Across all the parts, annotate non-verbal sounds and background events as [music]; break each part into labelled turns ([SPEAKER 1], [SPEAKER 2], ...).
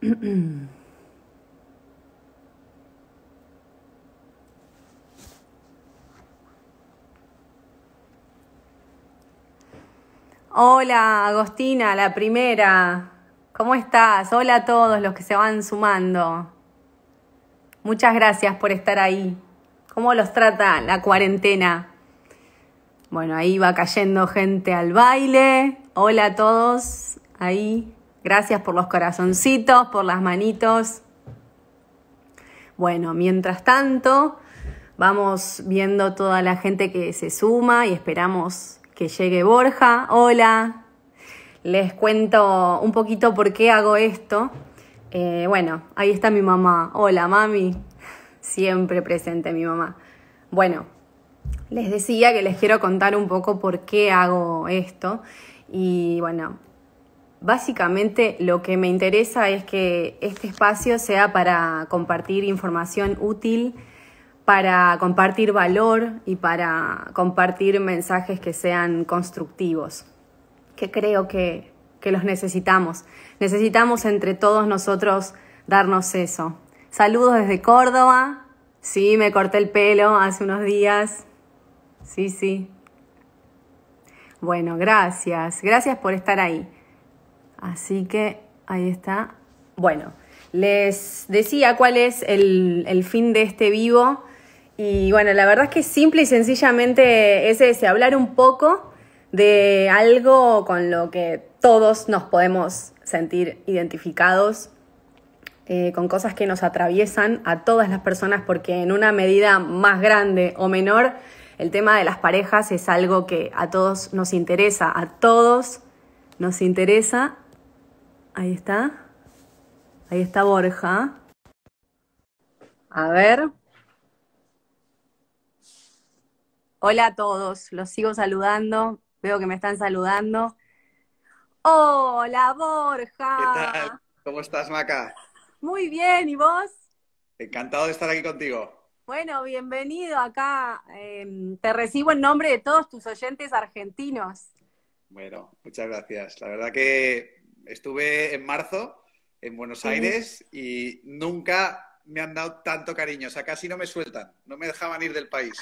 [SPEAKER 1] [clears throat] Hola Agostina, la primera. ¿Cómo estás? Hola a todos los que se van sumando. Muchas gracias por estar ahí. ¿Cómo los trata la cuarentena? Bueno, ahí va cayendo gente al baile. Hola a todos. Ahí. Gracias por los corazoncitos, por las manitos. Bueno, mientras tanto, vamos viendo toda la gente que se suma y esperamos que llegue Borja. Hola. Les cuento un poquito por qué hago esto. Eh, bueno, ahí está mi mamá. Hola, mami. Siempre presente mi mamá. Bueno, les decía que les quiero contar un poco por qué hago esto. Y bueno, Básicamente lo que me interesa es que este espacio sea para compartir información útil, para compartir valor y para compartir mensajes que sean constructivos, que creo que, que los necesitamos. Necesitamos entre todos nosotros darnos eso. Saludos desde Córdoba. Sí, me corté el pelo hace unos días. Sí, sí. Bueno, gracias. Gracias por estar ahí. Así que ahí está. Bueno, les decía cuál es el, fin de este vivo. Y bueno, la verdad es que simple y sencillamente es ese, hablar un poco de algo con lo que todos nos podemos sentir identificados, eh, con cosas que nos atraviesan a todas las personas, porque en una medida más grande o menor, el tema de las parejas es algo que a todos nos interesa, a todos nos interesa Ahí está. Ahí está Borja. A ver. Hola a todos, los sigo saludando. Veo que me están saludando. Hola Borja.
[SPEAKER 2] tal? ¿Cómo estás, Maca?
[SPEAKER 1] Muy bien, ¿y vos?
[SPEAKER 2] Encantado de estar aquí contigo.
[SPEAKER 1] Bueno, bienvenido acá. Em, te recibo en nombre de todos tus oyentes argentinos.
[SPEAKER 2] Bueno, muchas gracias. La verdad que estuve en marzo en Buenos Aires y nunca me han dado tanto cariño. O sea, casi no me sueltan, no me dejaban ir del país,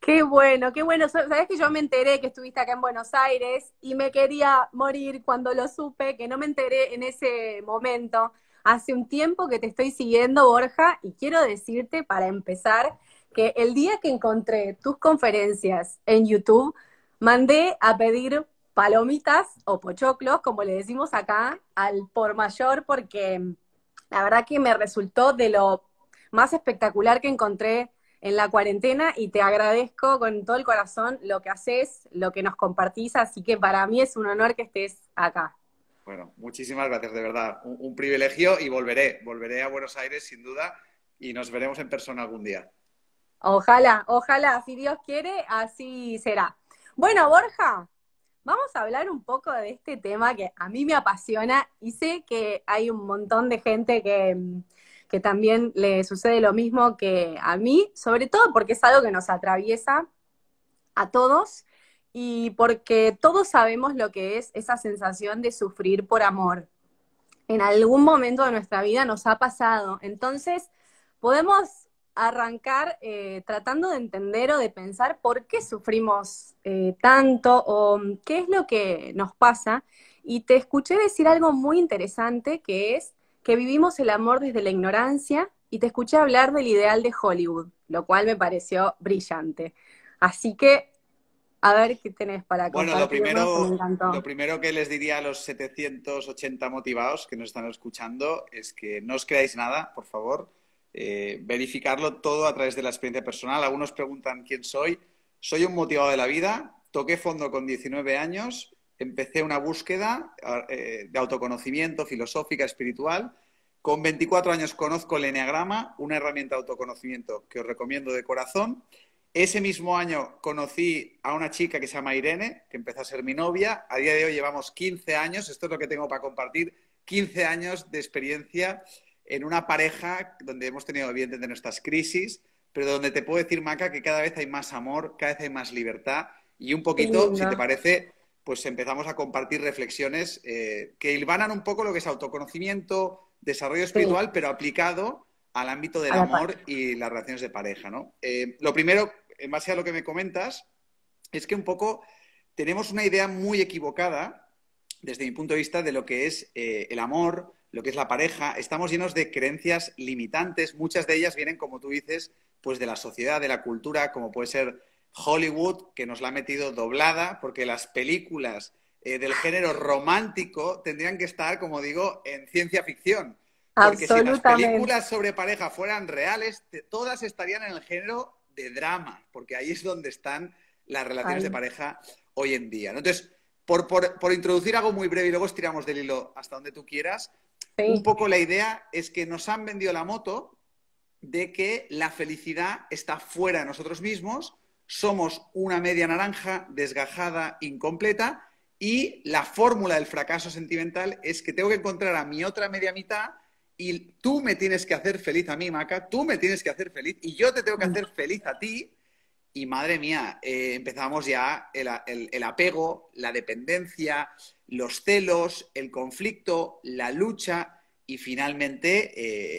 [SPEAKER 1] Qué bueno, qué bueno. Sabes que yo me enteré que estuviste acá en Buenos Aires y me quería morir cuando lo supe, que no me enteré en ese momento. Hace un tiempo que te estoy siguiendo, Borja, y quiero decirte para empezar que el día que encontré tus conferencias en YouTube, mandé a pedir palomitas o pochoclos, como le decimos acá, al por mayor, porque mm, la verdad que me resultó de lo más espectacular que encontré en la cuarentena y te agradezco con todo el corazón lo que haces, lo que nos compartís, así que para mí es un honor que estés acá.
[SPEAKER 2] Bueno, muchísimas gracias, de verdad, un, privilegio y volveré, volveré a Buenos Aires sin duda y nos veremos en persona algún día.
[SPEAKER 1] Ojalá, ojalá, si Dios quiere, así será. Bueno, Borja, Vamos a hablar un poco de este tema que a mí me apasiona y sé que hay un montón de gente mm, que, también le sucede lo mismo que a mí, sobre todo porque es algo que nos atraviesa a todos y porque todos sabemos lo que es esa sensación de sufrir por amor. En algún momento de nuestra vida nos ha pasado. Entonces, podemos arrancar eh, tratando de entender o de pensar por qué sufrimos eh, tanto o qué es lo que nos pasa. Y te escuché decir algo muy interesante que es que vivimos el amor desde la ignorancia y te escuché hablar del ideal de Hollywood, lo cual me pareció brillante. Así que, a ver qué tenés para Bueno, lo primero, lo
[SPEAKER 2] primero que les diría a los 780 motivados que nos están escuchando es que no os creáis nada, por favor eh, verificarlo todo a través de la experiencia personal. Algunos preguntan quién soy. Soy un motivado de la vida, toqué fondo con 19 años, empecé una búsqueda ah, eh, de autoconocimiento filosófica, espiritual. Con 24 años conozco el Enneagrama, una herramienta de autoconocimiento que os recomiendo de corazón. Ese mismo año conocí a una chica que se llama Irene, que empezó a ser mi novia. A día de hoy llevamos 15 años, esto es lo que tengo para compartir, 15 años de experiencia en una pareja donde hemos tenido de nuestras crisis, pero donde te puedo decir, Maca, que cada vez hay más amor, cada vez hay más libertad y un poquito, si te parece, pues empezamos a compartir reflexiones eh, que ilvanan un poco lo que es autoconocimiento, desarrollo espiritual, pero aplicado al ámbito del amor y las relaciones de pareja, ¿no? Eh, lo primero, en base a lo que me comentas, es que un poco tenemos una idea muy equivocada, desde mi punto de vista, de lo que es eh, el amor, lo que es la pareja, estamos llenos de creencias limitantes, muchas de ellas vienen, como tú dices, pues de la sociedad, de la cultura, como puede ser Hollywood, que nos la ha metido doblada, porque las películas eh, del género romántico tendrían que estar, como digo, en ciencia ficción.
[SPEAKER 1] Porque si las películas
[SPEAKER 2] sobre pareja fueran reales, todas estarían en el género de drama, porque ahí es donde están las relaciones de pareja hoy en día. Entonces, por, por, introducir algo muy breve y luego estiramos del hilo hasta donde tú quieras, un poco la idea es que nos han vendido la moto de que la felicidad está fuera de nosotros mismos, somos una media naranja desgajada, incompleta, y la fórmula del fracaso sentimental es que tengo que encontrar a mi otra media mitad y tú me tienes que hacer feliz a mí, Maca, tú me tienes que hacer feliz y yo te tengo que hacer feliz a ti. Y madre mía, eh, empezamos ya el apego, la dependencia, los celos, el conflicto, la lucha y finalmente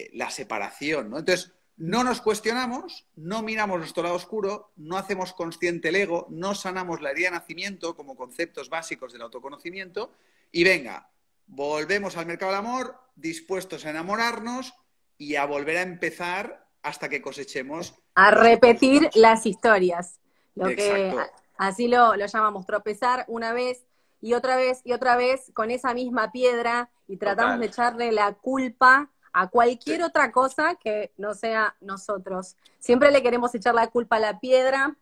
[SPEAKER 2] eh, la separación. Entonces, no nos cuestionamos, no miramos nuestro lado oscuro, no hacemos consciente el ego, no sanamos la herida de nacimiento como conceptos básicos del autoconocimiento y venga, volvemos al mercado del amor dispuestos a
[SPEAKER 1] enamorarnos
[SPEAKER 2] y a volver a empezar hasta que cosechemos.
[SPEAKER 1] A repetir las historias. Lo que así lo llamamos tropezar una vez, y otra vez y otra vez con esa misma piedra y tratamos de echarle la culpa a cualquier otra cosa que no sea nosotros. Siempre le queremos echar la culpa a la piedra,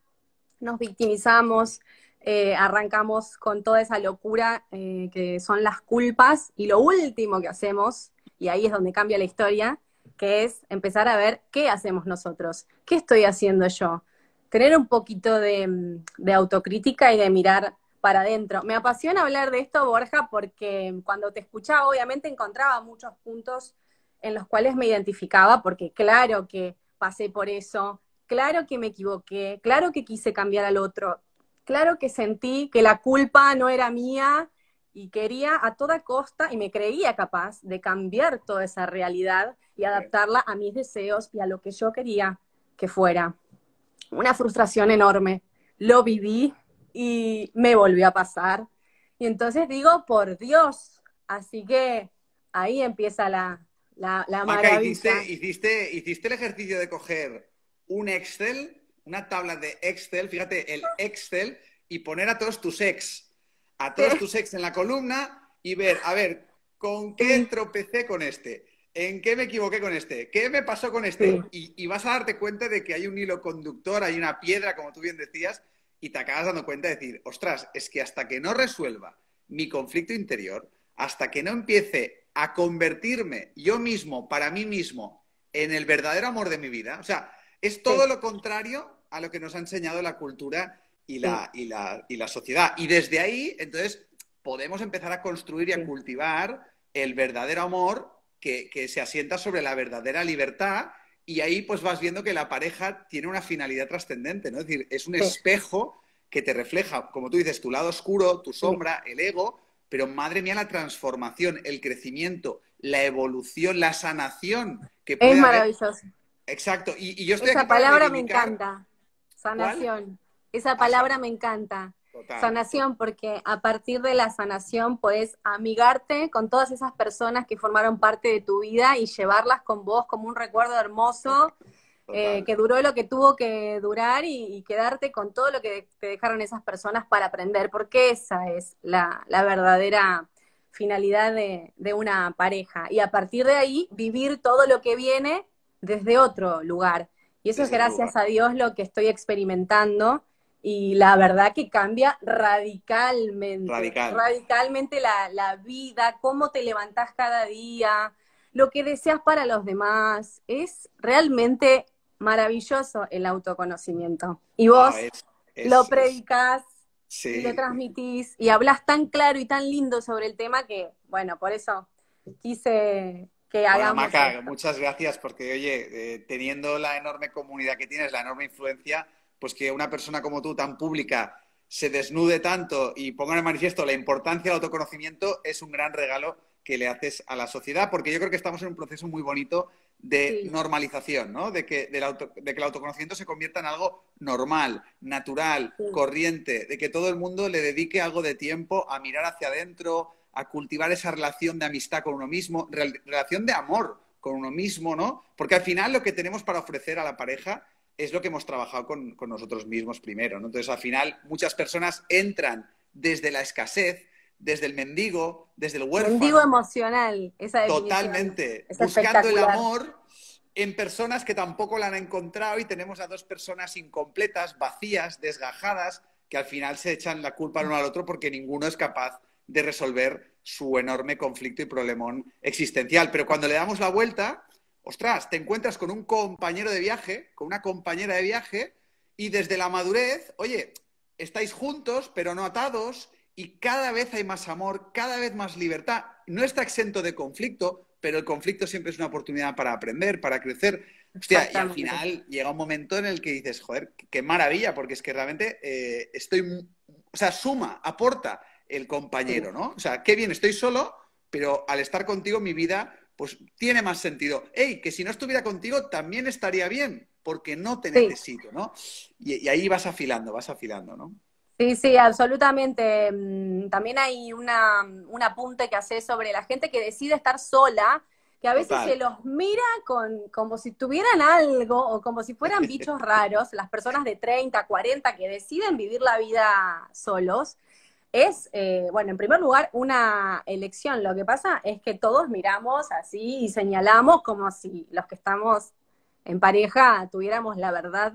[SPEAKER 1] nos victimizamos, eh, arrancamos con toda esa locura eh, que son las culpas y lo último que hacemos, y ahí es donde cambia la historia, que es empezar a ver qué hacemos nosotros, qué estoy haciendo yo. Tener un poquito de, mm, de autocrítica y de mirar para adentro. Me apasiona hablar de esto, Borja, porque cuando te escuchaba, obviamente encontraba muchos puntos en los cuales me identificaba, porque claro que pasé por eso, claro que me equivoqué, claro que quise cambiar al otro, claro que sentí que la culpa no era mía y quería a toda costa y me creía capaz de cambiar toda esa realidad y adaptarla a mis deseos y a lo que yo quería que fuera. Una frustración enorme. Lo viví, y me volvió a pasar. Y entonces digo, por Dios, así que ahí empieza la, la, maravilla.
[SPEAKER 2] ¿hiciste, el ejercicio de coger un Excel, una tabla de Excel, fíjate, el Excel, y poner a todos tus ex, a todos tus ex en la columna y ver, a ver, ¿con qué tropecé con este? ¿En qué me equivoqué con este? ¿Qué me pasó con este? y, vas a darte cuenta de que hay un hilo conductor, hay una piedra, como tú bien decías, y te acabas dando cuenta de decir, ostras, es que hasta que no resuelva mi conflicto interior, hasta que no empiece a convertirme yo mismo, para mí mismo, en el verdadero amor de mi vida, o sea, es todo lo contrario a lo que nos ha enseñado la cultura y la, sociedad. Y desde ahí, entonces, podemos empezar a construir y a cultivar el verdadero amor que, que, se asienta sobre la verdadera libertad y ahí pues vas viendo que la pareja tiene una finalidad trascendente, ¿no? Es decir, es un espejo que te refleja, como tú dices, tu lado oscuro, tu sombra, el ego, pero madre mía la transformación, el crecimiento, la evolución, la sanación que Es maravilloso. Exacto. Y, yo Esa palabra me
[SPEAKER 1] encanta. Sanación. Esa palabra me encanta. Sanación, porque a partir de la sanación puedes amigarte con todas esas personas que formaron parte de tu vida y llevarlas con vos como un recuerdo hermoso eh, que duró lo que tuvo que durar y, quedarte con todo lo que te dejaron esas personas para aprender, porque esa es la, verdadera finalidad de, una pareja. Y a partir de ahí, vivir todo lo que viene desde otro lugar. Y eso es gracias a Dios lo que estoy experimentando y la verdad que cambia radicalmente, radicalmente la, vida, cómo te levantas cada día, lo que deseas para los demás. Es realmente maravilloso el autoconocimiento. Y ah, vos lo predicas, lo transmitís y hablas tan claro y tan lindo sobre el tema que, bueno, por eso quise que hagamos.
[SPEAKER 2] muchas gracias porque, oye, eh, teniendo la enorme comunidad que tienes, la enorme influencia, pues que una persona como tú, tan pública, se desnude tanto y ponga en manifiesto la importancia del autoconocimiento, es un gran regalo que le haces a la sociedad, porque yo creo que estamos en un proceso muy bonito de normalización, ¿no? De que, el autoconocimiento se convierta en algo normal, natural, corriente, de que todo el mundo le dedique algo de tiempo a mirar hacia adentro, a cultivar esa relación de amistad con uno mismo, relación de amor con uno mismo, ¿no? Porque al final lo que tenemos para ofrecer a la pareja es lo que hemos trabajado con, nosotros mismos primero. ¿no? Entonces, al final, muchas personas entran desde la escasez, desde el mendigo, desde el huérfano. Mendigo
[SPEAKER 1] emocional, esa definición. Totalmente, buscando el amor
[SPEAKER 2] en personas que tampoco la han encontrado y tenemos a dos personas incompletas, vacías, desgajadas, que al final se echan la culpa uno al otro porque ninguno es capaz de resolver su enorme conflicto y problemón existencial. Pero cuando le damos la vuelta, ostras, te encuentras con un compañero de viaje, con una compañera de viaje, y desde la madurez, oye, estáis juntos, pero no atados, y cada vez hay más amor, cada vez más libertad. No está exento de conflicto, pero el conflicto siempre es una oportunidad para aprender, para crecer. y al final llega un momento en el que dices, joder, qué maravilla, porque es que realmente eh, estoy, o sea, suma, aporta el compañero, ¿no? O sea, qué bien, estoy solo, pero al estar contigo mi vida pues tiene más sentido. Hey, que si no estuviera contigo también estaría bien, porque no te necesito, ¿no? Y, ahí vas afilando, vas afilando, ¿no?
[SPEAKER 1] Sí, sí, absolutamente. Mm, también hay una, mm, un apunte que hace sobre la gente que decide estar sola, que a veces se los mira con, como si tuvieran algo o como si fueran [laughs] bichos raros, las personas de 30, 40 que deciden vivir la vida solos es, eh, bueno, en primer lugar, una elección. Lo que pasa es que todos miramos así y señalamos como si los que estamos en pareja tuviéramos la verdad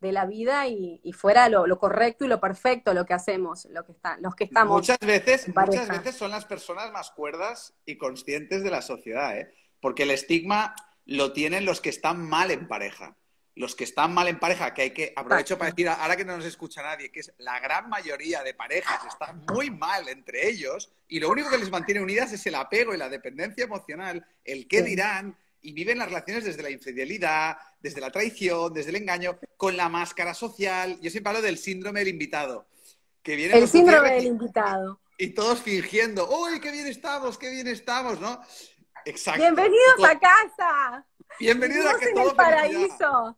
[SPEAKER 1] de la vida y, fuera lo, correcto y lo perfecto lo que hacemos, lo que los que estamos. Muchas veces, muchas veces
[SPEAKER 2] son las personas más cuerdas y conscientes de la sociedad, ¿eh? porque el estigma lo tienen los que están mal en pareja los que están mal en pareja, que hay que aprovechar para decir, ahora que no nos escucha nadie, que es la gran mayoría de parejas están muy mal entre ellos y lo único que les mantiene unidas es el apego y la dependencia emocional, el qué dirán, y viven las relaciones desde la infidelidad, desde la traición, desde el engaño, con la máscara social. Yo siempre hablo del síndrome del invitado. Que viene el síndrome del
[SPEAKER 1] invitado.
[SPEAKER 2] Y todos fingiendo, ¡Uy, qué bien estamos, qué bien estamos! ¿no? Exacto. Bienvenidos a
[SPEAKER 1] casa. Bienvenidos a que en el paraíso.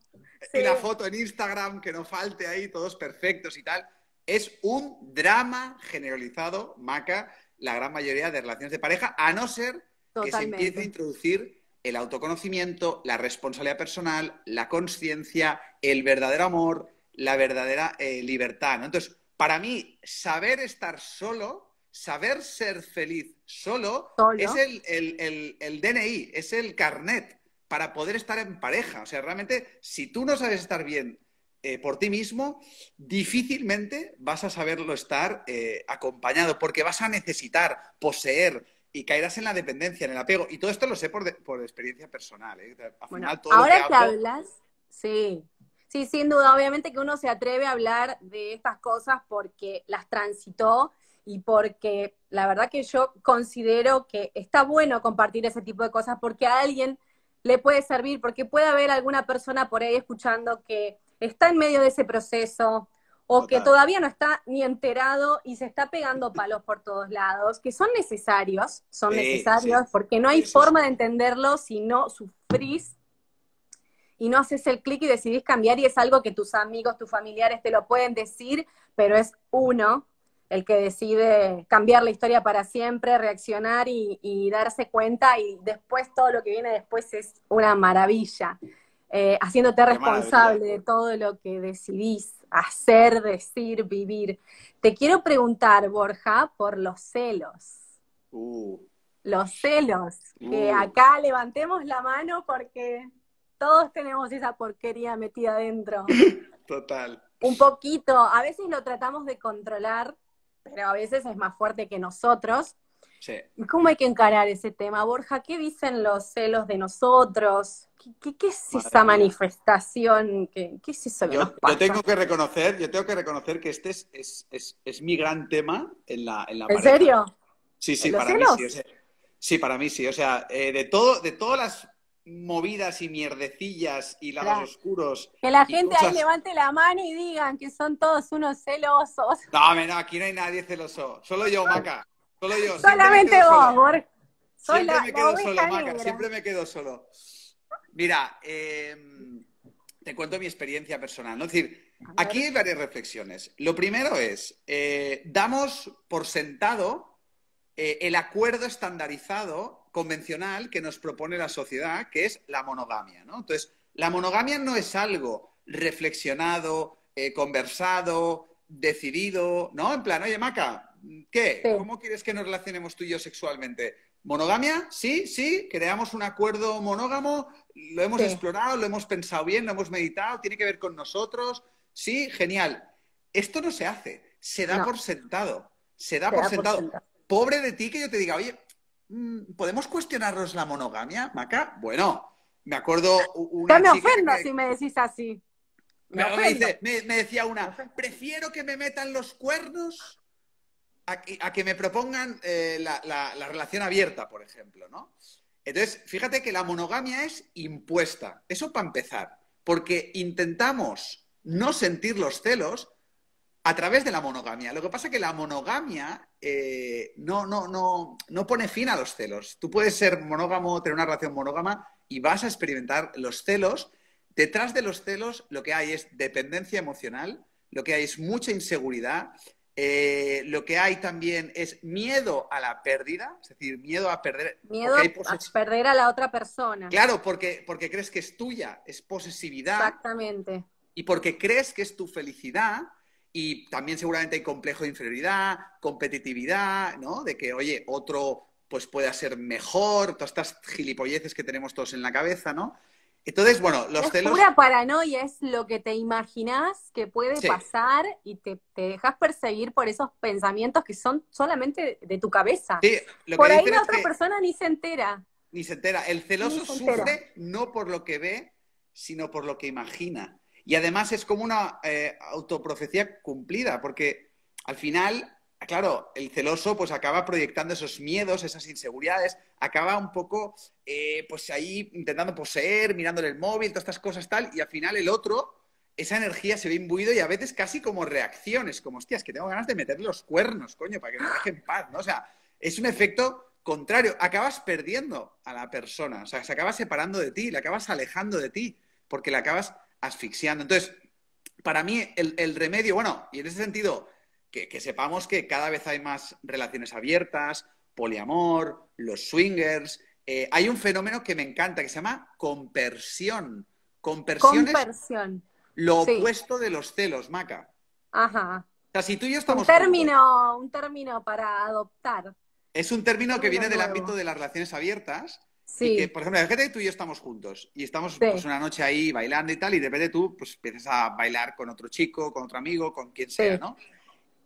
[SPEAKER 2] Y la foto en Instagram, que no falte ahí, todos perfectos y tal. Es un drama generalizado, Maca, la gran mayoría de relaciones de pareja, a no ser
[SPEAKER 1] que se empiece a
[SPEAKER 2] introducir el autoconocimiento, la responsabilidad personal, la conciencia, el verdadero amor, la verdadera eh, libertad. Entonces, para mí, saber estar solo, saber ser feliz solo, es el, el, el DNI, es el carnet para poder estar en pareja. O sea, realmente, si tú no sabes estar bien eh, por ti mismo, difícilmente vas a saberlo estar eh, acompañado, porque vas a necesitar poseer y caerás en la dependencia, en el apego. Y todo esto lo sé por, experiencia personal. ¿eh? ahora que, hablas,
[SPEAKER 1] sí. Sí, sin duda. Obviamente que uno se atreve a hablar de estas cosas porque las transitó y porque la verdad que yo considero que está bueno compartir ese tipo de cosas porque alguien le puede servir, porque puede haber alguna persona por ahí escuchando que está en medio de ese proceso o que todavía no está ni enterado y se está pegando [laughs] palos por todos lados, que son necesarios, son necesarios, porque no hay forma de entenderlo si no sufrís y no haces el clic y decidís cambiar y es algo que tus amigos, tus familiares te lo pueden decir, pero es uno el que decide cambiar la historia para siempre, reaccionar y, darse cuenta y después todo lo que viene después es una maravilla, eh, haciéndote responsable de todo lo que decidís hacer, decir, vivir. Te quiero preguntar, Borja, por los celos. Uh. Los celos, que uh. acá levantemos la mano porque todos tenemos esa porquería metida adentro. [laughs] Total. Un poquito, a veces lo tratamos de controlar pero a veces es más fuerte que nosotros. Sí. ¿Cómo hay que encarar ese tema, Borja? ¿Qué dicen los celos de nosotros? ¿Qué, es esa manifestación? ¿Qué, es eso que yo,
[SPEAKER 2] tengo que reconocer, yo tengo que reconocer que este es, es, mi gran tema en la, en ¿En serio? Sí, sí, para mí sí. sí, para mí sí. O sea, eh, de, todo, de todas las movidas y mierdecillas y lados oscuros. Que la gente ahí
[SPEAKER 1] levante la mano y digan que son todos unos celosos.
[SPEAKER 2] No, no, aquí no hay nadie celoso. Solo yo, Maca. Solo yo. Solamente vos,
[SPEAKER 1] siempre me quedo solo, Maca. Siempre
[SPEAKER 2] me quedo solo. Mira, em, te cuento mi experiencia personal. ¿no? Es decir, aquí hay varias reflexiones. Lo primero es, eh, damos por sentado eh, el acuerdo estandarizado convencional que nos propone la sociedad, que es la monogamia. ¿no? Entonces, la monogamia no es algo reflexionado, eh, conversado, decidido, ¿no? En plan, oye, Maca, ¿qué? ¿Cómo quieres que nos relacionemos tú y yo sexualmente?
[SPEAKER 1] ¿Monogamia?
[SPEAKER 2] Sí, sí, creamos un acuerdo monógamo, lo hemos explorado, lo hemos pensado bien, lo hemos meditado, tiene que ver con nosotros. Sí, genial. Esto no se hace, se da por sentado. Se da, por sentado. Pobre de ti que yo te diga, oye, mm, ¿podemos cuestionarnos la monogamia, Maca? Bueno, me acuerdo una. No me ofendo si
[SPEAKER 1] me decís así. Me,
[SPEAKER 2] decía una, prefiero que me metan los cuernos a, que, me propongan eh, la, la, relación abierta, por ejemplo, ¿no? Entonces, fíjate que la monogamia es impuesta. Eso para empezar. Porque intentamos no sentir los celos a través de la monogamia. Lo que pasa es que la monogamia eh, no, no, no, no pone fin a los celos. Tú puedes ser monógamo, tener una relación monógama y vas a experimentar los celos. Detrás de los celos lo que hay es dependencia emocional, lo que hay es mucha inseguridad, eh, lo que hay también es miedo a la pérdida, es decir, miedo a perder. Miedo a perder
[SPEAKER 1] a la otra persona. Claro,
[SPEAKER 2] porque, porque crees que es tuya, es posesividad. Exactamente. Y porque crees que es tu felicidad, y también seguramente hay complejo de inferioridad, competitividad, ¿no? De que, oye, otro pues pueda ser mejor, todas estas gilipolleces que tenemos todos en la cabeza, ¿no? Entonces, bueno, los es Pura
[SPEAKER 1] paranoia, es lo que te imaginas que puede pasar y te, dejas perseguir por esos pensamientos que son solamente de tu cabeza. por ahí la otra persona ni se entera.
[SPEAKER 2] Ni se entera. El celoso sufre no por lo que ve, sino por lo que imagina. Y además es como una eh, autoprofecía cumplida, porque al final, claro, el celoso pues acaba proyectando esos miedos, esas inseguridades, acaba un poco eh, pues ahí intentando poseer, mirándole el móvil, todas estas cosas tal, y al final el otro, esa energía se ve imbuido y a veces casi como reacciones, como hostias, que tengo ganas de meterle los cuernos, coño, para que me deje en paz, ¿no? O sea, es un efecto contrario, acabas perdiendo a la persona, o sea, se acaba separando de ti, la acabas alejando de ti, porque la acabas asfixiando. Entonces, para mí el, remedio, bueno, y en ese sentido, que, sepamos que cada vez hay más relaciones abiertas, poliamor, los swingers. Eh, hay un fenómeno que me encanta que se llama compersión. Compersión.
[SPEAKER 1] compersión. lo opuesto
[SPEAKER 2] de los celos, Maca.
[SPEAKER 1] Ajá. O
[SPEAKER 2] sea, si tú y yo estamos. Un
[SPEAKER 1] término, un término para adoptar.
[SPEAKER 2] Es un término, que viene del ámbito de las relaciones abiertas por ejemplo, de que tú y yo estamos juntos y estamos pues, una noche ahí bailando y tal, y de repente tú pues, empiezas a bailar con otro chico, con otro amigo, con quien sea, ¿no?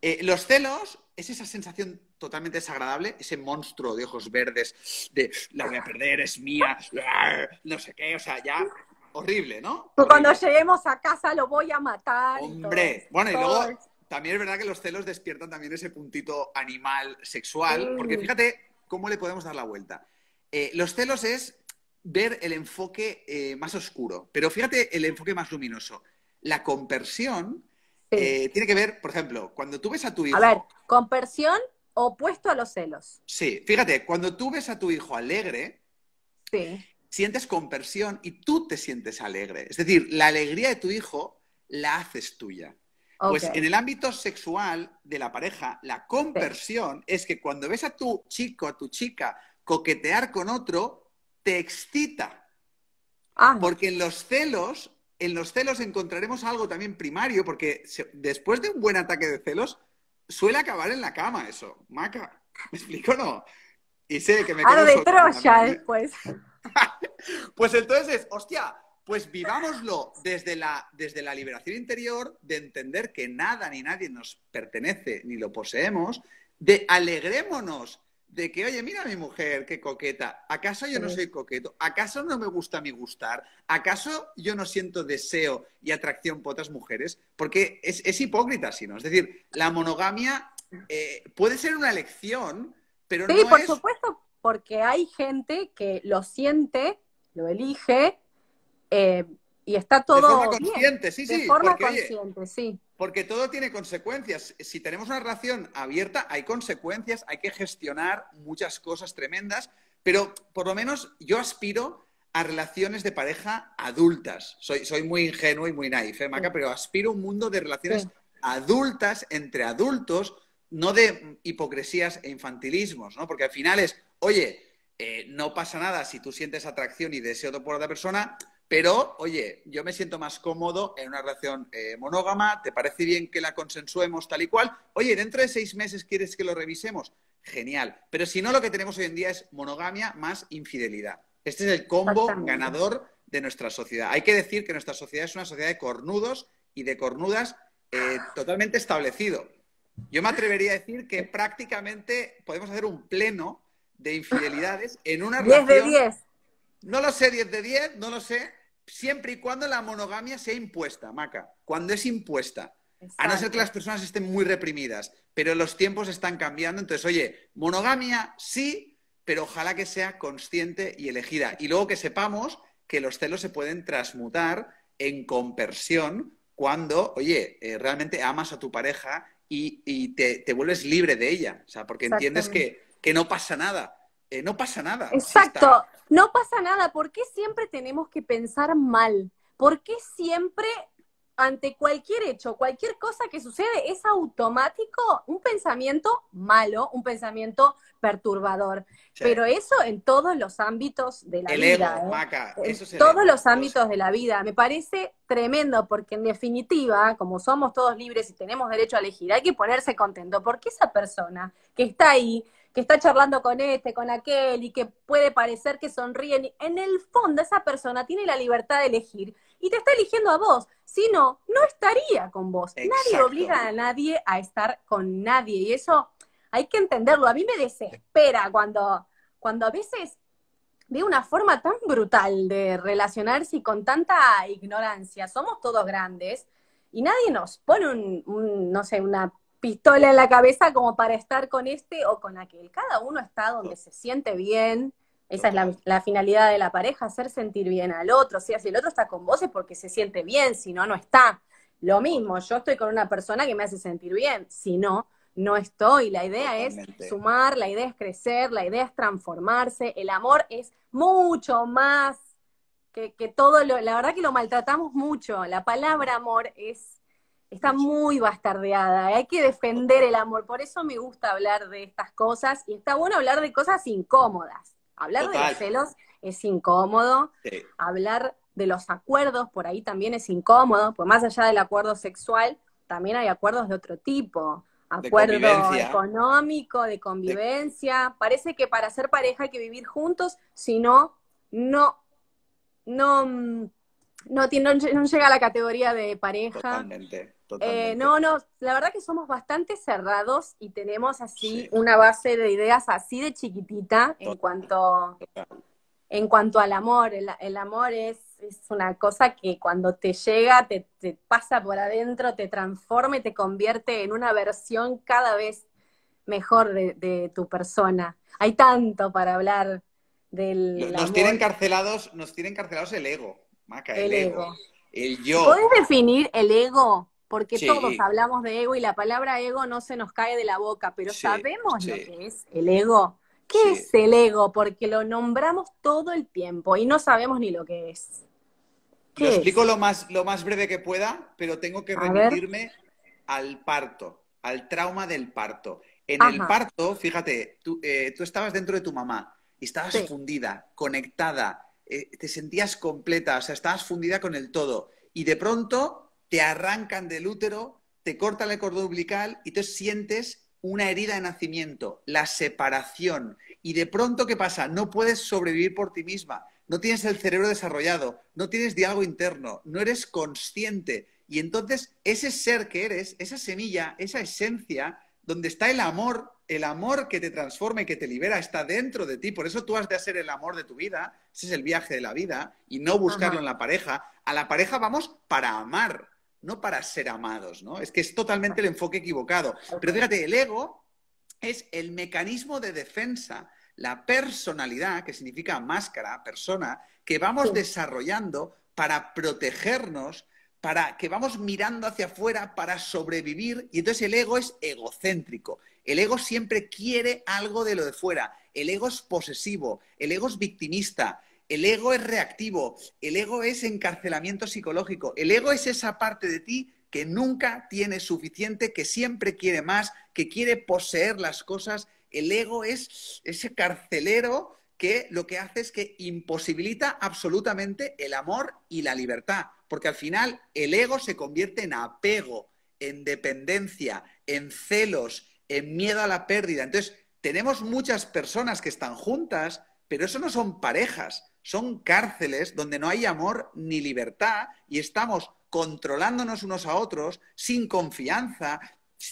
[SPEAKER 2] Eh, los celos es esa sensación totalmente desagradable, ese monstruo de ojos verdes, de la voy a perder, es mía, [laughs] no sé qué, o sea, ya horrible, ¿no?
[SPEAKER 1] Cuando lleguemos a casa lo voy a matar. Hombre, bueno, y luego
[SPEAKER 2] también es verdad que los celos despiertan también ese puntito animal sexual, porque fíjate cómo le podemos dar la vuelta. Eh, los celos es ver el enfoque eh, más oscuro, pero fíjate el enfoque más luminoso. La compersión eh, tiene que ver, por ejemplo, cuando tú ves a tu hijo... A ver,
[SPEAKER 1] compersión opuesto a los celos.
[SPEAKER 2] Sí, fíjate, cuando tú ves a tu hijo alegre, sientes compersión y tú te sientes alegre. Es decir, la alegría de tu hijo la haces tuya. Pues en el ámbito sexual de la pareja, la compersión es que cuando ves a tu chico, a tu chica, coquetear con otro te excita. Ah. Porque en los celos, en los celos encontraremos algo también primario, porque después de un buen ataque de celos, suele acabar en la cama eso, maca. ¿Me explico no? Y sé que me ah, quedo... Eh, pues. [laughs] pues entonces, hostia, pues vivámoslo desde la, desde la liberación interior, de entender que nada ni nadie nos pertenece ni lo poseemos, de alegrémonos de que, oye, mira a mi mujer, qué coqueta. ¿Acaso yo no soy coqueto? ¿Acaso no me gusta mi gustar? ¿Acaso yo no siento deseo y atracción por otras mujeres? Porque es, hipócrita, sino, Es decir, la monogamia eh, puede ser una elección,
[SPEAKER 1] pero no es... Sí, por supuesto, porque hay gente que lo siente, lo elige, eh, y está todo. De forma consciente, sí, sí. De forma consciente,
[SPEAKER 2] sí. Porque todo tiene consecuencias. Si tenemos una relación abierta, hay consecuencias, hay que gestionar muchas cosas tremendas, pero por lo menos yo aspiro a relaciones de pareja adultas. Soy, muy ingenuo y muy naive, ¿eh, Maca, pero aspiro a un mundo de relaciones adultas entre adultos, no de hipocresías e infantilismos, ¿no? Porque al final es, oye, eh, no pasa nada si tú sientes atracción y deseo por otra persona, pero, oye, yo me siento más cómodo en una relación eh, monógama, ¿te parece bien que la consensuemos tal y cual? Oye, dentro de seis meses quieres que lo revisemos. Genial. Pero si no, lo que tenemos hoy en día es monogamia más infidelidad. Este es el combo ganador de nuestra sociedad. Hay que decir que nuestra sociedad es una sociedad de cornudos y de cornudas eh, totalmente establecido. Yo me atrevería a decir que prácticamente podemos hacer un pleno de [laughs] infidelidades en una 10 relación... De 10. No lo sé, 10 de 10, no lo sé, siempre y cuando la monogamia sea impuesta, Maca. Cuando es impuesta. A no ser que las personas estén muy reprimidas, pero los tiempos están cambiando. Entonces, oye, monogamia sí, pero ojalá que sea consciente y elegida. Y luego que sepamos que los celos se pueden transmutar en compersión cuando, oye, eh, realmente amas a tu pareja y, te, vuelves libre de ella. O sea, porque entiendes que, no pasa nada. Eh, no pasa nada. Exacto.
[SPEAKER 1] No pasa nada, ¿por qué siempre tenemos que pensar mal? ¿Por qué siempre ante cualquier hecho, cualquier cosa que sucede, es automático un pensamiento malo, un pensamiento perturbador. Pero eso en todos los ámbitos de la vida. ¿eh? en todos los ámbitos de la vida. Me parece tremendo, porque en definitiva, como somos todos libres y tenemos derecho a elegir, hay que ponerse contento, porque esa persona que está ahí, que está charlando con este, con aquel y que puede parecer que sonríen. En el fondo esa persona tiene la libertad de elegir y te está eligiendo a vos. Si no, no estaría con vos. Nadie obliga a nadie a estar con nadie y eso hay que entenderlo. A mí me desespera cuando, cuando a veces veo una forma tan brutal de relacionarse y con tanta ignorancia. Somos todos grandes y nadie nos pone un no sé, una pistola en la cabeza como para estar con este o con aquel. Cada uno está donde mm. se siente bien. Esa es la, finalidad de la pareja, hacer sentir bien al otro. O sea, si el otro está con vos es porque se siente bien, si no, no está. Lo mismo, yo estoy con una persona que me hace sentir bien, si no, no estoy. La idea es sumar, la idea es crecer, la idea es transformarse. El amor es mucho más que, que todo La verdad que lo maltratamos mucho. La palabra amor es está muy bastardeada, ¿eh? hay que defender el amor, por eso me gusta hablar de estas cosas y está bueno hablar de cosas incómodas. Hablar de celos es incómodo, hablar de los acuerdos por ahí también es incómodo, pues más allá del acuerdo sexual, también hay acuerdos de otro tipo, acuerdo económico, de convivencia. Parece que para ser pareja hay que vivir juntos, si no, no, no, no, llega a la categoría de pareja. Eh, no, no, la verdad que somos bastante cerrados y tenemos así una base de ideas así de chiquitita en cuanto en cuanto al amor. El, amor es, es, una cosa que cuando te llega, te, pasa por adentro, te transforma y te convierte en una versión cada vez mejor de, tu persona. Hay tanto para hablar del. Nos, tienen
[SPEAKER 2] nos tienen encarcelados el ego, Maca, el, ego. ego. El yo. ¿Puedes
[SPEAKER 1] definir el ego porque todos hablamos de ego y la palabra ego no se nos cae de la boca, pero sabemos lo que es el ego. ¿Qué es el ego? Porque lo nombramos todo el tiempo y no sabemos ni lo que es.
[SPEAKER 2] Lo explico lo más, lo más breve que pueda, pero tengo que remitirme al parto, al trauma del parto. En el parto, fíjate, eh, tú, estabas dentro de tu mamá y estabas fundida, conectada, eh, te sentías completa, o sea, estabas fundida con el todo. Y de pronto te arrancan del útero, te cortan el cordón umbilical y te sientes una herida de nacimiento, la separación. Y de pronto, ¿qué pasa? No puedes sobrevivir por ti misma, no tienes el cerebro desarrollado, no tienes diálogo interno, no eres consciente. Y entonces ese ser que eres, esa semilla, esa esencia, donde está el amor, el amor que te transforma y que te libera está dentro de ti. Por eso tú has de hacer el amor de tu vida, ese es el viaje de la vida, y no buscarlo en la pareja. A la pareja vamos para amar, no para ser amados, ¿no? Es que es totalmente el enfoque equivocado. Pero fíjate, el ego es el mecanismo de defensa, la personalidad, que significa máscara, persona, que vamos desarrollando para protegernos, para que vamos mirando hacia afuera para sobrevivir. Y entonces el ego es egocéntrico. El ego siempre quiere algo de lo de fuera. El ego es posesivo, el ego es victimista, el ego es reactivo, el ego es encarcelamiento psicológico, el ego es esa parte de ti que nunca tiene suficiente, que siempre quiere más, que quiere poseer las cosas. El ego es ese carcelero que lo que hace es que imposibilita absolutamente el amor y la libertad, porque al final el ego se convierte en apego, en dependencia, en celos, en miedo a la pérdida. Entonces, tenemos muchas personas que están juntas, pero eso no son parejas, son cárceles donde no hay amor ni libertad y estamos controlándonos unos a otros, sin confianza,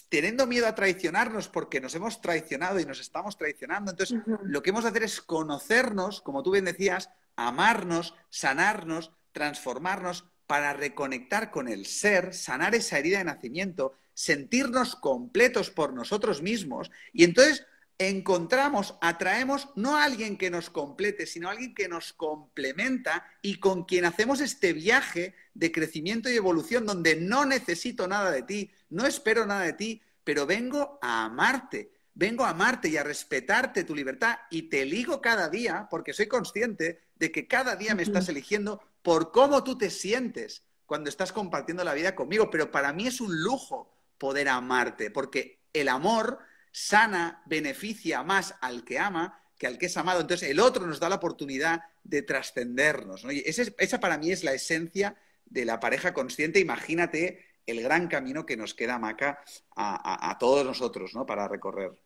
[SPEAKER 2] teniendo miedo a traicionarnos porque nos hemos traicionado y nos estamos traicionando. Entonces, lo que hemos de hacer es conocernos, como tú bien decías, amarnos, sanarnos, transformarnos para reconectar con el ser, sanar esa herida de nacimiento, sentirnos completos por nosotros mismos y entonces encontramos, atraemos no a alguien que nos complete, sino a alguien que nos complementa y con quien hacemos este viaje de crecimiento y evolución donde no necesito nada de ti, no espero nada de ti, pero vengo a amarte, vengo a amarte y a respetarte tu libertad y te ligo cada día porque soy consciente de que cada día me estás eligiendo por cómo tú te sientes cuando estás compartiendo la vida conmigo, pero para mí es un lujo poder amarte porque el amor sana, beneficia más al que ama que al que es amado. Entonces, el otro nos da la oportunidad de trascendernos. esa, para mí es la esencia de la pareja consciente. Imagínate el gran camino que nos queda, Maca, a, todos nosotros, ¿no? Para recorrer. O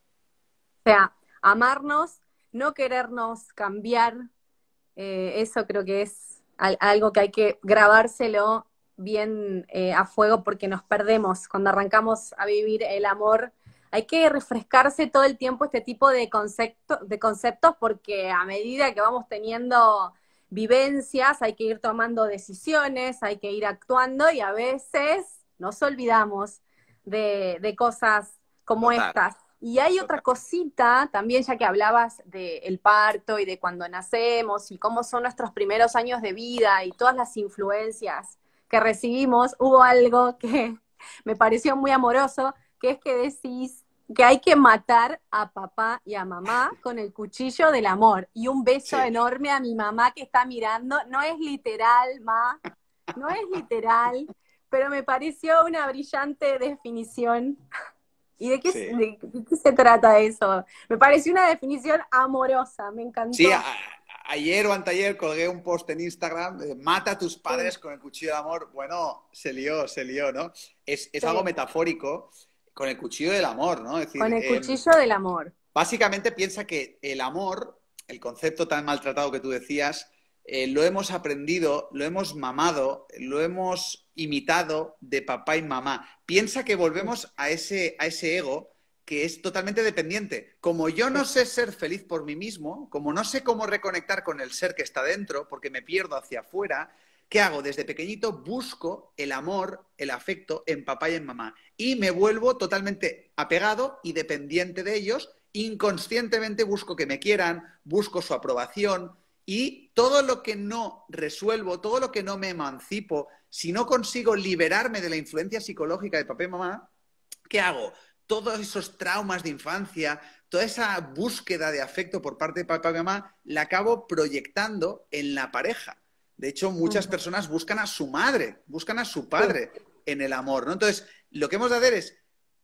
[SPEAKER 1] sea, amarnos, no querernos cambiar, eh, eso creo que es algo que hay que grabárselo bien eh, a fuego porque nos perdemos. Cuando arrancamos a vivir el amor, hay que refrescarse todo el tiempo este tipo de, concepto, de conceptos porque a medida que vamos teniendo vivencias, hay que ir tomando decisiones, hay que ir actuando y a veces nos olvidamos de, cosas como estas. Y hay otra cosita también, ya que hablabas del parto y de cuando nacemos y cómo son nuestros primeros años de vida y todas las influencias que recibimos, hubo algo que [laughs] me pareció muy amoroso, que es que decís que hay que matar a papá y a mamá con el cuchillo del amor. Y un beso enorme a mi mamá que está mirando. No es literal, ma, no es literal, pero me pareció una brillante definición. ¿Y de qué, qué se trata eso? Me pareció una definición amorosa, me encantó. Sí,
[SPEAKER 2] ayer o anteayer colgué un post en Instagram, de, mata a tus padres con el cuchillo del amor. Bueno, se lió, se lió, ¿no? Es, es algo metafórico con el cuchillo del amor, ¿no? con el eh,
[SPEAKER 1] cuchillo del amor.
[SPEAKER 2] Básicamente piensa que el amor, el concepto tan maltratado que tú decías, eh, lo hemos aprendido, lo hemos mamado, lo hemos imitado de papá y mamá. Piensa que volvemos a ese, a ese ego que es totalmente dependiente. Como yo no sé ser feliz por mí mismo, como no sé cómo reconectar con el ser que está dentro, porque me pierdo hacia afuera, ¿Qué hago? Desde pequeñito busco el amor, el afecto en papá y en mamá y me vuelvo totalmente apegado y dependiente de ellos. Inconscientemente busco que me quieran, busco su aprobación y todo lo que no resuelvo, todo lo que no me emancipo, si no consigo liberarme de la influencia psicológica de papá y mamá, ¿qué hago? Todos esos traumas de infancia, toda esa búsqueda de afecto por parte de papá y mamá, la acabo proyectando en la pareja. De hecho, muchas personas buscan a su madre, buscan a su padre en el amor, ¿no? Entonces, lo que hemos de hacer es,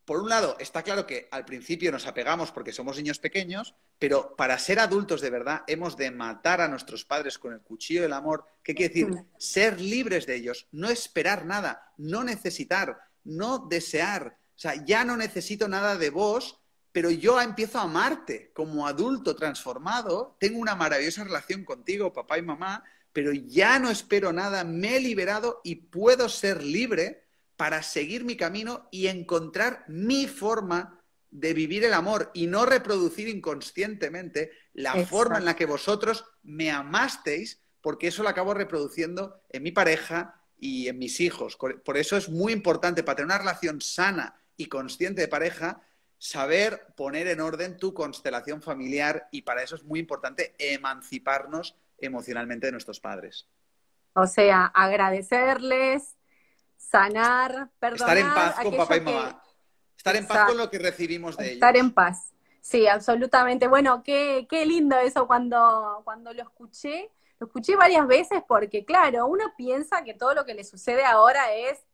[SPEAKER 2] por un lado, está claro que al principio nos apegamos porque somos niños pequeños, pero para ser adultos de verdad hemos de matar a nuestros padres con el cuchillo del amor. ¿Qué quiere decir? Ser libres de ellos, no esperar nada, no necesitar, no desear. O sea, ya no necesito nada de vos, pero yo empiezo a amarte como adulto transformado, tengo una maravillosa relación contigo, papá y mamá, pero ya no espero nada, me he liberado y puedo ser libre para seguir mi camino y encontrar mi forma de vivir el amor y no reproducir inconscientemente la forma en la que vosotros me amasteis, porque eso lo acabo reproduciendo en mi pareja y en mis hijos. Por eso es muy importante para tener una relación sana y consciente de pareja, saber poner en orden tu constelación familiar y para eso es muy importante emanciparnos emocionalmente de nuestros padres.
[SPEAKER 1] O sea, agradecerles, sanar, perdonar. Estar en paz con papá y mamá.
[SPEAKER 2] Estar en paz con lo que recibimos de ellos.
[SPEAKER 1] Estar en paz. Sí, absolutamente. Bueno, qué, qué lindo eso cuando, cuando lo escuché. Lo escuché varias veces porque, claro, uno piensa que todo lo que le sucede ahora es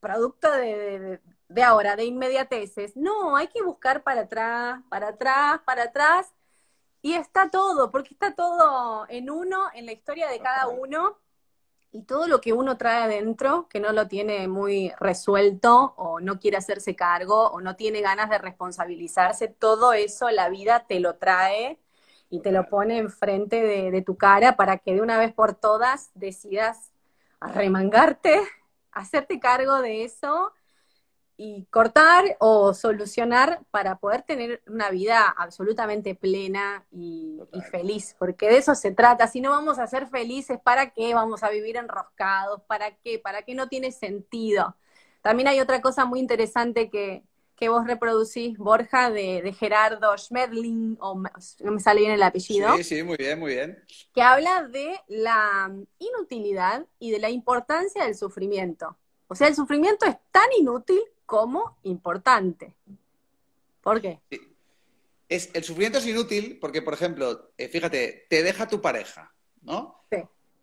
[SPEAKER 1] producto de, de ahora, de inmediateces. No, hay que buscar para atrás, para atrás, para atrás y está todo, porque está todo en uno, en la historia de cada uno, y todo lo que uno trae adentro, que no lo tiene muy resuelto, o no quiere hacerse cargo, o no tiene ganas de responsabilizarse, todo eso la vida te lo trae y te lo pone enfrente de, de tu cara para que de una vez por todas decidas arremangarte, [laughs] hacerte cargo de eso y cortar o solucionar para poder tener una vida absolutamente plena y, feliz, porque de eso se trata. Si no vamos a ser felices, ¿para qué vamos a vivir enroscados? ¿Para qué? ¿Para qué no tiene sentido? También hay otra cosa muy interesante que, que vos reproducís, Borja, de, Gerardo Schmerling, no me sale bien el apellido. Sí,
[SPEAKER 2] sí, muy bien, muy bien.
[SPEAKER 1] Que habla de la inutilidad y de la importancia del sufrimiento. O sea, el sufrimiento es tan inútil como importante. ¿Por qué?
[SPEAKER 2] el sufrimiento es inútil porque, por ejemplo, eh, fíjate, te deja tu pareja, ¿no? Sí.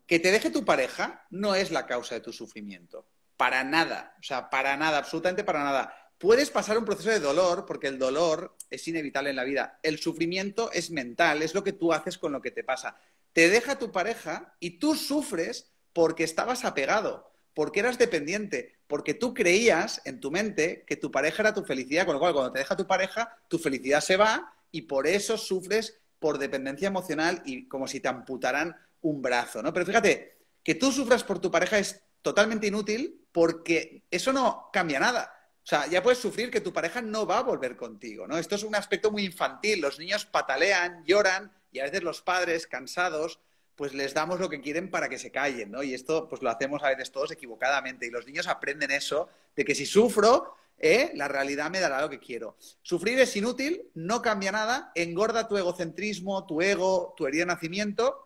[SPEAKER 2] Que te deje tu pareja no es la causa de tu sufrimiento. Para nada. O sea, para nada, absolutamente para nada. Puedes pasar un proceso de dolor porque el dolor es inevitable en la vida. El sufrimiento es mental, es lo que tú haces con lo que te pasa. Te deja tu pareja y tú sufres porque estabas apegado porque eras dependiente, porque tú creías en tu mente que tu pareja era tu felicidad, con lo cual cuando te deja tu pareja, tu felicidad se va y por eso sufres por dependencia emocional y como si te amputaran un brazo, ¿no? Pero fíjate, que tú sufras por tu pareja es totalmente inútil porque eso no cambia nada. O sea, ya puedes sufrir que tu pareja no va a volver contigo, ¿no? Esto es un aspecto muy infantil. Los niños patalean, lloran y a veces los padres, cansados, pues les damos lo que quieren para que se callen, ¿no? Y esto pues lo hacemos a veces todos equivocadamente y los niños aprenden eso, de que si sufro, eh, la realidad me dará lo que quiero. Sufrir es inútil, no cambia nada, engorda tu egocentrismo, tu ego, tu herida de nacimiento,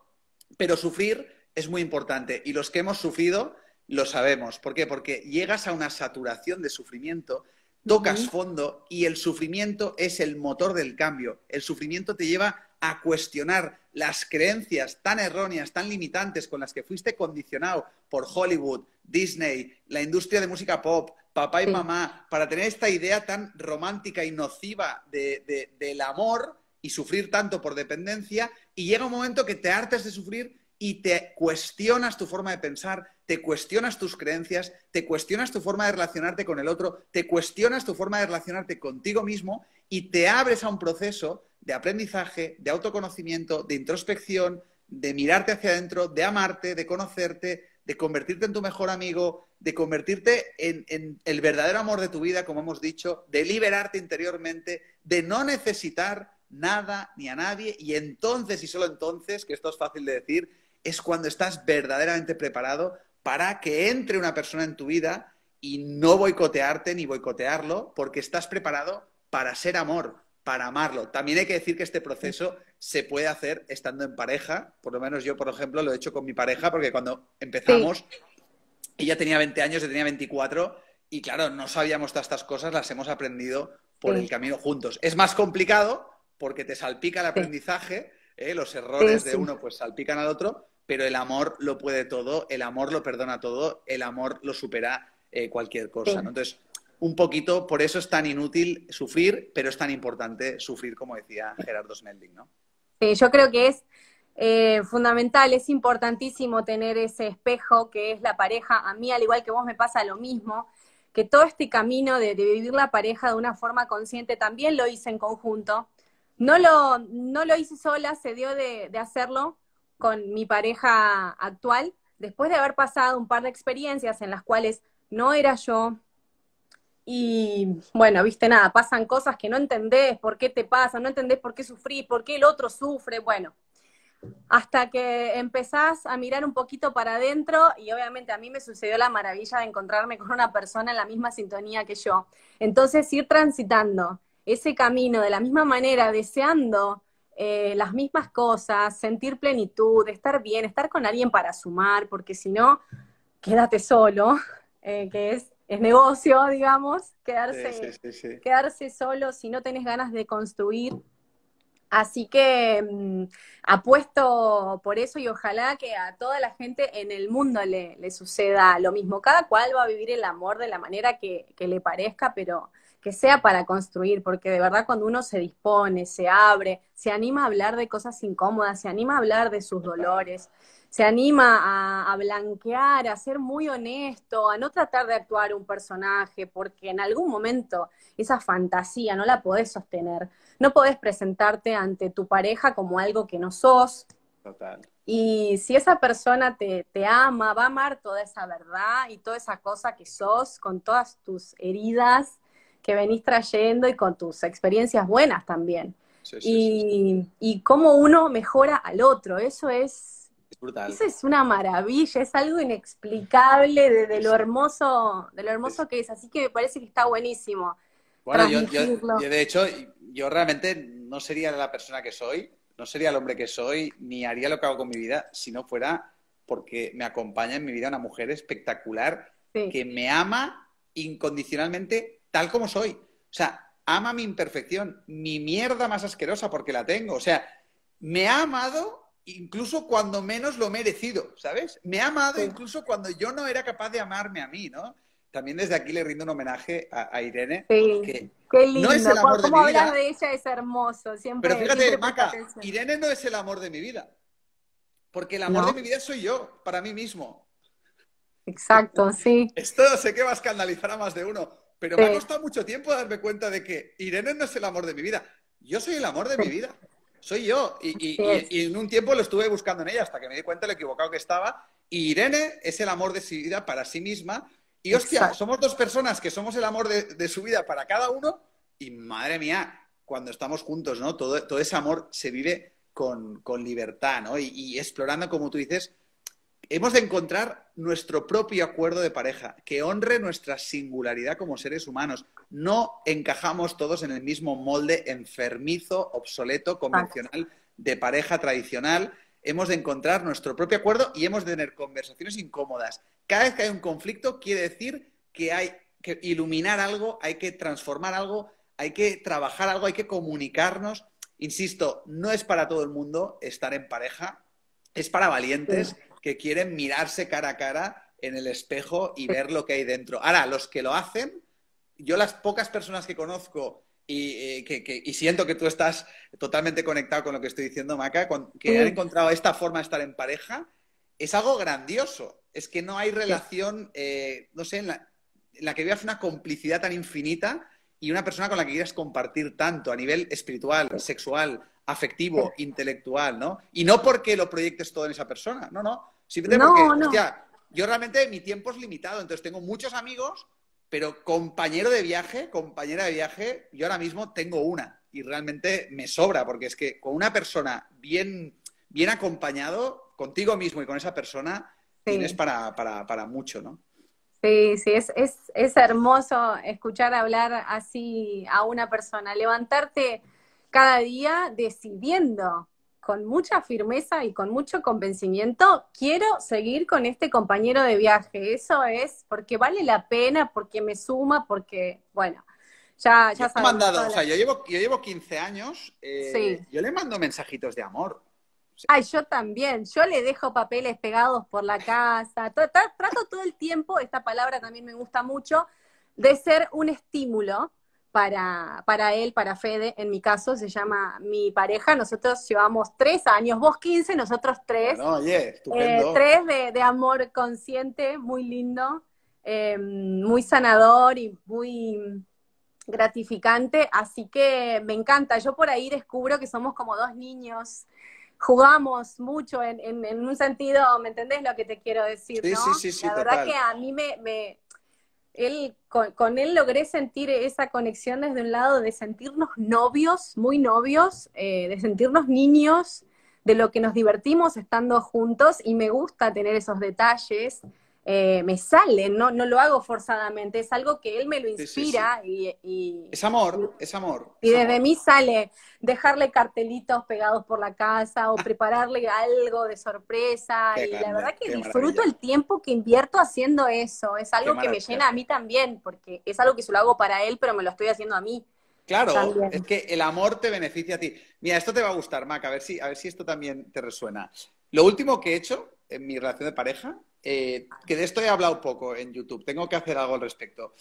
[SPEAKER 2] pero sufrir es muy importante y los que hemos sufrido lo sabemos. ¿Por qué? Porque llegas a una saturación de sufrimiento tocas fondo y el sufrimiento es el motor del cambio. El sufrimiento te lleva a cuestionar las creencias tan erróneas, tan limitantes con las que fuiste condicionado por Hollywood, Disney, la industria de música pop, papá y mamá, para tener esta idea tan romántica y nociva del amor y sufrir tanto por dependencia, y llega un momento que te hartas de sufrir y te cuestionas tu forma de pensar, te cuestionas tus creencias, te cuestionas tu forma de relacionarte con el otro, te cuestionas tu forma de relacionarte contigo mismo y te abres a un proceso de aprendizaje, de autoconocimiento, de introspección, de mirarte hacia adentro, de amarte, de conocerte, de convertirte en tu mejor amigo, de convertirte en, el verdadero amor de tu vida, como hemos dicho, de liberarte interiormente, de no necesitar nada ni a nadie. Y entonces, y solo entonces, que esto es fácil de decir, es cuando estás verdaderamente preparado para que entre una persona en tu vida y no boicotearte ni boicotearlo porque estás preparado para ser amor, para amarlo. También hay que decir que este proceso se puede hacer estando en pareja, por lo menos yo, por ejemplo, lo he hecho con mi pareja porque cuando empezamos, ella tenía 20 años, yo tenía 24 y claro, no sabíamos todas estas cosas, las hemos aprendido por el camino juntos. Es más complicado porque te salpica el aprendizaje, ¿eh? los errores de uno pues salpican al otro, pero el amor lo puede todo, el amor lo perdona todo, el amor lo supera eh, cualquier cosa. Entonces, un poquito, por eso es tan inútil sufrir, pero es tan importante sufrir, como decía Gerardo Smelding, ¿no?
[SPEAKER 1] Sí, yo creo que es eh, fundamental, es importantísimo tener ese espejo que es la pareja. A mí, al igual que vos, me pasa lo mismo, que todo este camino de, vivir la pareja de una forma consciente también lo hice en conjunto. No lo, no lo hice sola, se dio de hacerlo con mi pareja actual, después de haber pasado un par de experiencias en las cuales no era yo, y bueno, viste nada, pasan cosas que no entendés por qué te pasa no entendés por qué sufrí por qué el otro sufre, bueno, hasta que empezás a mirar un poquito para adentro y obviamente a mí me sucedió la maravilla de encontrarme con una persona en la misma sintonía que yo. Entonces ir transitando ese camino de la misma manera, deseando eh, las mismas cosas, sentir plenitud, estar bien, estar con alguien para sumar, porque si no, quédate solo, [laughs] eh, que es, es, negocio, [laughs] digamos, quedarse, quedarse solo si no tenés ganas de construir. Así que mm, apuesto por eso y ojalá que a toda la gente en el mundo le, le, suceda lo mismo. Cada cual va a vivir el amor de la manera que, que le parezca, pero que sea para construir, porque de verdad cuando uno se dispone, se abre, se anima a hablar de cosas incómodas, se anima a hablar de sus dolores, se anima a, blanquear, a ser muy honesto, a no tratar de actuar un personaje, porque en algún momento esa fantasía no la podés sostener, no podés presentarte ante tu pareja como algo que no sos. Y si esa persona te, te ama, va a amar toda esa verdad y toda esa cosa que sos, con todas tus heridas, que venís trayendo y con tus experiencias buenas también. y, cómo uno mejora al otro, eso es... una maravilla, es algo inexplicable de, lo hermoso, de lo hermoso que es. Así que me parece que está buenísimo.
[SPEAKER 2] Bueno, yo, de hecho, yo realmente no sería la persona que soy, no sería el hombre que soy, ni haría lo que hago con mi vida si no fuera porque me acompaña en mi vida una mujer espectacular que me ama incondicionalmente tal como soy. O sea, ama mi imperfección, mi mierda más asquerosa porque la tengo. O sea, me ha amado incluso cuando menos lo merecido, ¿sabes? Me ha amado incluso cuando yo no era capaz de amarme a mí, ¿no? También desde aquí le rindo un homenaje a, Irene. Sí, qué lindo. No es de de
[SPEAKER 1] ella? Es hermoso. Siempre, Pero fíjate,
[SPEAKER 2] Maca, Irene no es el amor de mi vida. Porque el amor de mi vida soy yo, para mí mismo.
[SPEAKER 1] Exacto, sí.
[SPEAKER 2] Esto sé que va a escandalizar a más de uno pero me ha costado mucho tiempo darme cuenta de que Irene no es el amor de mi vida. Yo soy el amor de mi vida. Soy yo. Y, en un tiempo lo estuve buscando en ella hasta que me di cuenta de equivocado que estaba. Y Irene es el amor de su vida para sí misma. Y hostia, somos dos personas que somos el amor de, su vida para cada uno. Y madre mía, cuando estamos juntos, ¿no? Todo, todo ese amor se vive con, con libertad, ¿no? y explorando, como tú dices, hemos de encontrar nuestro propio acuerdo de pareja que honre nuestra singularidad como seres humanos. No encajamos todos en el mismo molde enfermizo, obsoleto, convencional de pareja tradicional. Hemos de encontrar nuestro propio acuerdo y hemos de tener conversaciones incómodas. Cada vez que hay un conflicto quiere decir que hay que iluminar algo, hay que transformar algo, hay que trabajar algo, hay que comunicarnos. Insisto, no es para todo el mundo estar en pareja, es para valientes que quieren mirarse cara a cara en el espejo y ver lo que hay dentro. Ahora, los que lo hacen, yo las pocas personas que conozco y, eh, que, y siento que tú estás totalmente conectado con lo que estoy diciendo, Maca, que han encontrado esta forma de estar en pareja, es algo grandioso. Es que no hay relación, eh, no sé, en la, en la que vivas una complicidad tan infinita y una persona con la que quieras compartir tanto a nivel espiritual, sexual, afectivo, intelectual, ¿no? Y no porque lo proyectes todo en esa persona, no, no, Simplemente porque, yo realmente mi tiempo es limitado, entonces tengo muchos amigos, pero compañero de viaje, compañera de viaje, yo ahora mismo tengo una y realmente me sobra, porque es que con una persona bien, bien acompañado, contigo mismo y con esa persona, tienes para, mucho, ¿no?
[SPEAKER 1] Sí, sí, es, es hermoso escuchar hablar así a una persona, levantarte cada día decidiendo con mucha firmeza y con mucho convencimiento, quiero seguir con este compañero de viaje. Eso es porque vale la pena, porque me suma, porque, bueno, ya, ya sabes. Mandado, yo,
[SPEAKER 2] llevo, yo 15 años, eh, yo le mando mensajitos de amor.
[SPEAKER 1] Ay, yo también, yo le dejo papeles pegados por la casa, trato todo el tiempo, esta palabra también me gusta mucho, de ser un estímulo para, él, para Fede, en mi caso, se llama Mi Pareja. Nosotros llevamos tres años, vos 15, nosotros tres. Eh, tres de, amor consciente, muy lindo, eh, muy sanador y muy gratificante. Así que me encanta. Yo por ahí descubro que somos como dos niños. Jugamos mucho en, un sentido, ¿me entendés lo que te quiero decir? Sí, sí, sí, sí, La verdad que a mí me, me él, con, él logré sentir esa conexión desde un lado de sentirnos novios, muy novios, eh, de sentirnos niños, de lo que nos divertimos estando juntos y me gusta tener esos detalles eh, me sale, no, lo hago forzadamente, es algo que él me lo inspira
[SPEAKER 2] Y, Es amor, es amor. Y
[SPEAKER 1] desde mí sale dejarle cartelitos pegados por la casa o prepararle algo de sorpresa. y la verdad que disfruto el tiempo que invierto haciendo eso, es algo que me llena a mí también, porque es algo que solo lo hago para él, pero me lo estoy haciendo a mí. Claro, es
[SPEAKER 2] que el amor te beneficia a ti. Mira, esto te va a gustar, Mac, a ver si, a ver si esto también te resuena. Lo último que he hecho en mi relación de pareja eh, que de esto he hablado poco en YouTube, tengo que hacer algo al respecto.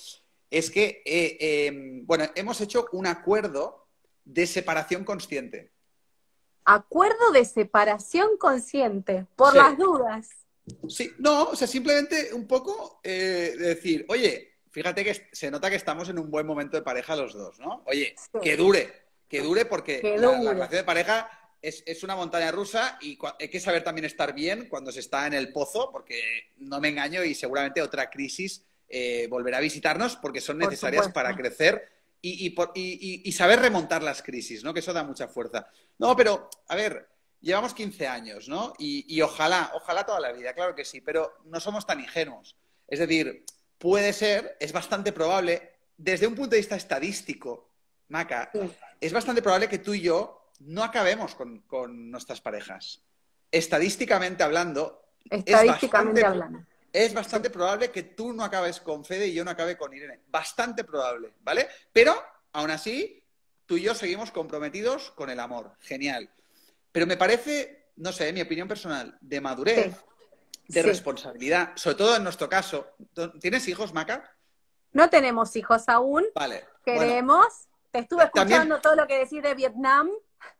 [SPEAKER 2] Es que, eh, em, bueno, hemos hecho un acuerdo de separación consciente.
[SPEAKER 1] Acuerdo de separación consciente, por las dudas. Sí, no, o sea,
[SPEAKER 2] simplemente un poco eh, decir, oye, fíjate que se nota que estamos en un buen momento de pareja los dos, ¿no? Oye, que dure, que dure porque la relación de pareja es, una montaña rusa y hay que saber también estar bien cuando se está en el pozo, porque no me engaño y seguramente otra crisis eh, volverá a visitarnos porque son necesarias para crecer y, saber remontar las crisis, ¿no? Que eso da mucha fuerza. No, pero, a ver, llevamos 15 años, ¿no? Y, ojalá, ojalá toda la vida, claro que sí, pero no somos tan ingenuos. Es decir, puede ser, es bastante probable, desde un punto de vista estadístico, Maca, es bastante probable que tú y yo no acabemos con, nuestras parejas. Estadísticamente hablando,
[SPEAKER 1] Estadísticamente es bastante, hablando.
[SPEAKER 2] Es bastante probable que tú no acabes con Fede y yo no acabe con Irene. Bastante probable, ¿vale? Pero, aún así, tú y yo seguimos comprometidos con el amor. Genial. Pero me parece, no sé, mi opinión personal, de madurez, de responsabilidad, sobre todo en nuestro caso. ¿Tienes hijos, Maca?
[SPEAKER 1] No tenemos hijos aún. Vale. Queremos. Te estuve escuchando todo lo que decís de Vietnam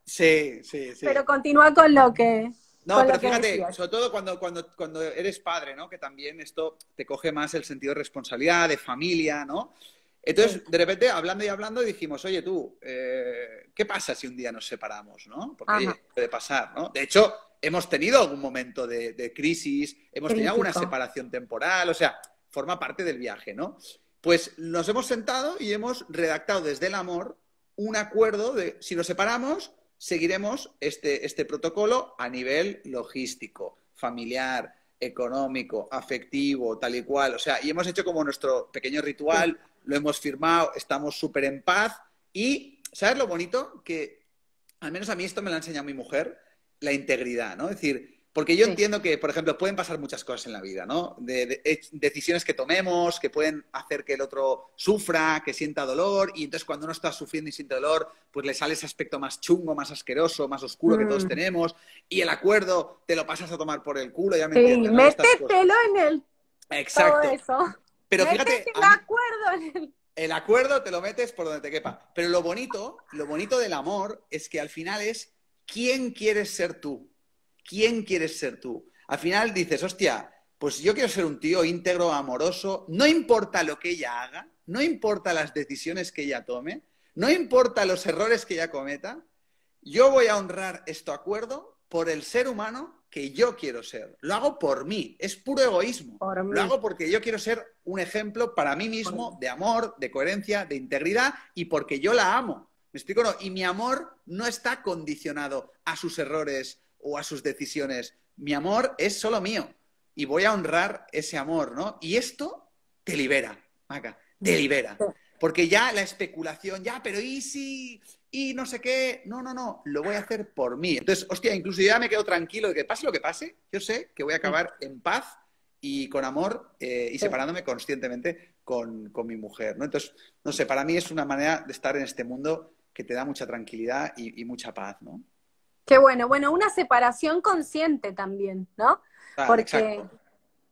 [SPEAKER 2] Sí, sí, sí. Pero
[SPEAKER 1] continúa con lo que... No, pero fíjate,
[SPEAKER 2] sobre todo cuando, cuando, cuando eres padre, ¿no? Que también esto te coge más el sentido de responsabilidad, de familia, ¿no? Entonces, de repente, hablando y hablando, dijimos, oye tú, eh, ¿qué pasa si un día nos separamos, no? Porque puede pasar, ¿no? De hecho, hemos tenido algún momento de, de crisis, hemos tenido una separación temporal, o sea, forma parte del viaje, ¿no? Pues nos hemos sentado y hemos redactado desde el amor un acuerdo de si nos separamos, seguiremos este, este, protocolo a nivel logístico, familiar, económico, afectivo, tal y cual. O sea, y hemos hecho como nuestro pequeño ritual, lo hemos firmado, estamos súper en paz y, ¿sabes lo bonito? Que al menos a mí esto me lo ha enseñado mi mujer, la integridad, ¿no? Es decir, porque yo entiendo que, por ejemplo, pueden pasar muchas cosas en la vida, ¿no? De, eh, decisiones que tomemos, que pueden hacer que el otro sufra, que sienta dolor, y entonces cuando uno está sufriendo y siente dolor, pues le sale ese aspecto más chungo, más asqueroso, más oscuro que todos mm. tenemos, y el acuerdo te lo pasas a tomar por el culo, ya me sí, entiendes. Métetelo en el... Exacto. Todo eso. Pero fíjate... El
[SPEAKER 1] acuerdo en
[SPEAKER 2] El acuerdo te lo metes por donde te quepa. Pero lo bonito, lo bonito del amor es que al final es quién quieres ser tú ¿Quién quieres ser tú? Al final dices, hostia, pues yo quiero ser un tío íntegro, amoroso, no importa lo que ella haga, no importa las decisiones que ella tome, no importa los errores que ella cometa, yo voy a honrar este acuerdo por el ser humano que yo quiero ser. Lo hago por mí, es puro egoísmo. Lo hago porque yo quiero ser un ejemplo para mí mismo de amor, de coherencia, de integridad y porque yo la amo. ¿Me explico? Y mi amor no está condicionado a sus errores, o a sus decisiones. Mi amor es solo mío y voy a honrar ese amor, ¿no? Y esto te libera, Maca, te libera. Porque ya la especulación, ya, pero ¿y si? ¿Y no sé qué? No, no, no, lo voy a hacer por mí. Entonces, hostia, incluso ya me quedo tranquilo de que pase lo que pase, yo sé que voy a acabar en paz y con amor eh, y separándome conscientemente con, mi mujer, ¿no? Entonces, no sé, para mí es una manera de estar en este mundo que te da mucha tranquilidad y, y mucha paz, ¿no?
[SPEAKER 1] Qué bueno, bueno, una separación consciente también, ¿no?
[SPEAKER 2] Ah, Porque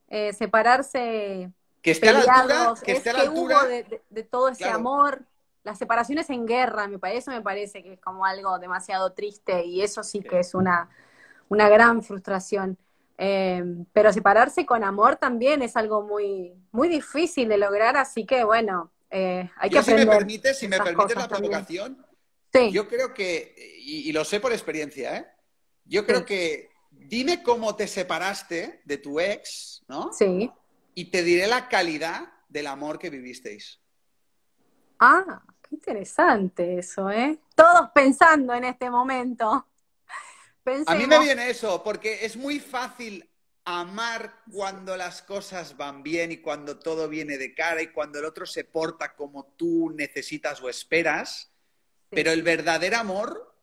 [SPEAKER 1] eh, separarse que esté a que esté de, todo ese amor. Las separaciones en guerra, me parece, me parece que es como algo demasiado triste y eso sí que es una, una gran frustración. Em, pero separarse con amor también es algo muy, muy difícil de lograr, así que bueno, eh, hay que Si me permite, si me la provocación,
[SPEAKER 2] yo creo que, y, lo sé por experiencia, ¿eh? Yo creo que dime cómo te separaste de tu ex,
[SPEAKER 1] ¿no? Sí.
[SPEAKER 2] Y te diré la calidad del amor que vivisteis.
[SPEAKER 1] Ah, qué interesante eso, ¿eh? Todos pensando en este momento. [laughs] A mí me viene
[SPEAKER 2] eso, porque es muy fácil amar cuando las cosas van bien y cuando todo viene de cara y cuando el otro se porta como tú necesitas o esperas. Pero el verdadero amor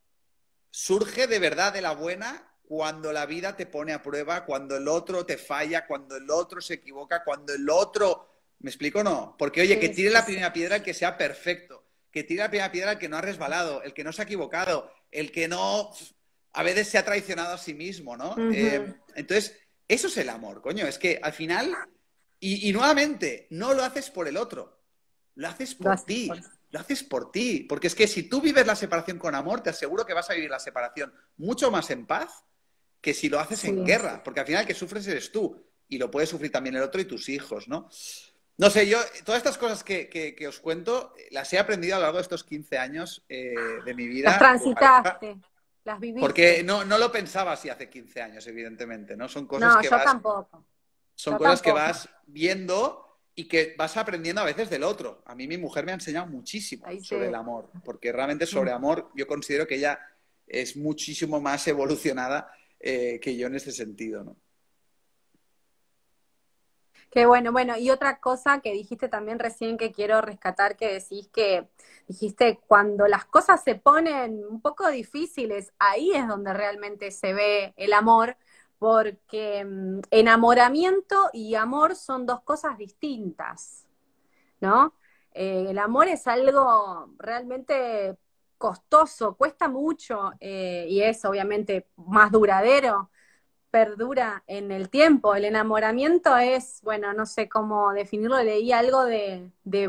[SPEAKER 2] surge de verdad de la buena cuando la vida te pone a prueba, cuando el otro te falla, cuando el otro se equivoca, cuando el otro... ¿Me explico o no? Porque, oye, que tire la primera piedra el que sea perfecto, que tire la primera piedra el que no ha resbalado, el que no se ha equivocado, el que no... A veces se ha traicionado a sí mismo, ¿no? Eh, entonces, eso es el amor, coño. Es que al final, y, nuevamente, no lo haces por el otro, lo haces por ti lo haces por ti. Porque es que si tú vives la separación con amor, te aseguro que vas a vivir la separación mucho más en paz que si lo haces en guerra. Porque al final el que sufres eres tú. Y lo puede sufrir también el otro y tus hijos, ¿no? No sé, yo todas estas cosas que, que, os cuento eh, las he aprendido a lo largo de estos 15 años eh, de mi vida. Las transitaste,
[SPEAKER 1] las viviste. Porque
[SPEAKER 2] no, no lo pensaba así hace 15 años, evidentemente, ¿no? Son cosas no, yo
[SPEAKER 1] Tampoco. Son cosas que vas
[SPEAKER 2] viendo y que vas aprendiendo a veces del otro. A mí mi mujer me ha enseñado muchísimo sobre el amor, porque realmente sobre mm. amor yo considero que ella es muchísimo más evolucionada eh, que yo en ese sentido, ¿no?
[SPEAKER 1] Qué bueno, bueno, y otra cosa que dijiste también recién que quiero rescatar, que decís que dijiste cuando las cosas se ponen un poco difíciles, ahí es donde realmente se ve el amor, porque mm, enamoramiento y amor son dos cosas distintas, ¿no? Eh, el amor es algo realmente costoso, cuesta mucho eh, y es obviamente más duradero, perdura en el tiempo. El enamoramiento es, bueno, no sé cómo definirlo, leí algo de, de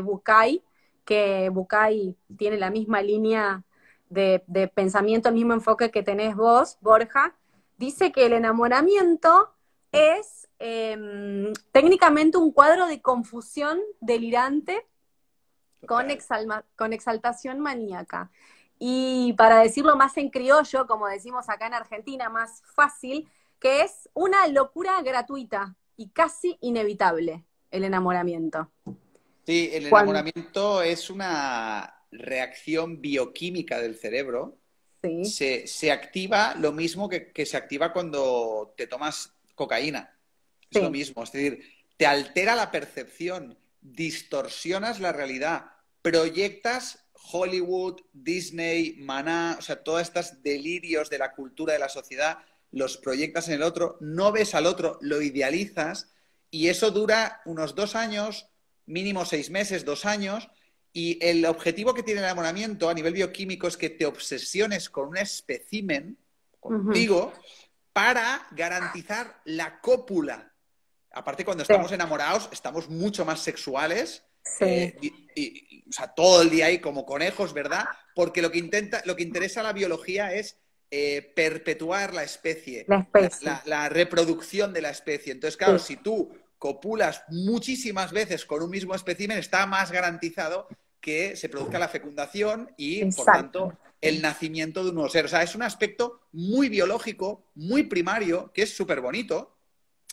[SPEAKER 1] que Bucay tiene la misma línea de, de pensamiento, el mismo enfoque que tenés vos, Borja, dice que el enamoramiento es em, técnicamente un cuadro de confusión delirante con, exaltación maníaca. Y para decirlo más en criollo, como decimos acá en Argentina, más fácil, que es una locura gratuita y casi inevitable el enamoramiento.
[SPEAKER 2] Sí, el enamoramiento es una reacción bioquímica del cerebro se, activa lo mismo que, se activa cuando te tomas cocaína. Es lo mismo, es decir, te altera la percepción, distorsionas la realidad, proyectas Hollywood, Disney, Maná, o sea, todos estos delirios de la cultura, de la sociedad, los proyectas en el otro, no ves al otro, lo idealizas y eso dura unos dos años, mínimo seis meses, dos años, y el objetivo que tiene el enamoramiento a nivel bioquímico es que te obsesiones con un espécimen, contigo, para garantizar la cópula. Aparte, cuando estamos enamorados, estamos mucho más sexuales. Sí. Eh, y, o sea, todo el día ahí como conejos, ¿verdad? Porque lo que, intenta, lo que interesa a la biología es eh, perpetuar la especie, la, reproducción de la especie. Entonces, claro, si tú copulas muchísimas veces con un mismo espécimen, está más garantizado que se produzca la fecundación y, por tanto, el nacimiento de un nuevo ser. O sea, es un aspecto muy biológico, muy primario, que es súper bonito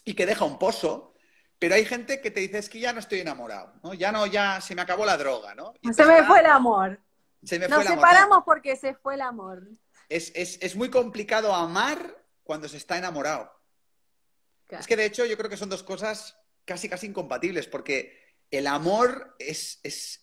[SPEAKER 2] y que deja un pozo. Pero hay gente que te dice, es que ya no estoy enamorado, ¿no? Ya no, ya se me acabó la droga, ¿no? se me fue el amor. Se me Nos fue el amor. separamos
[SPEAKER 1] porque se fue el amor.
[SPEAKER 2] Es, muy complicado amar cuando se está enamorado. Es que, de hecho, yo creo que son dos cosas casi, casi incompatibles, porque el amor es, es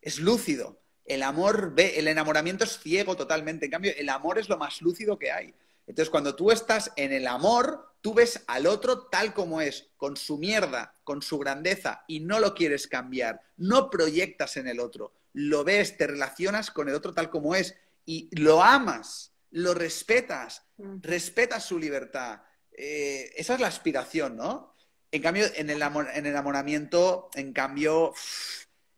[SPEAKER 2] es lúcido. El amor ve, el enamoramiento es ciego totalmente. En cambio, el amor es lo más lúcido que hay. Entonces, cuando tú estás en el amor, tú ves al otro tal como es, con su mierda, con su grandeza, y no lo quieres cambiar. No proyectas en el otro. Lo ves, te relacionas con el otro tal como es y lo amas, lo respetas, mm. respetas su libertad. Eh, esa es la aspiración, ¿no? En cambio, en el, en enamoramiento, en cambio,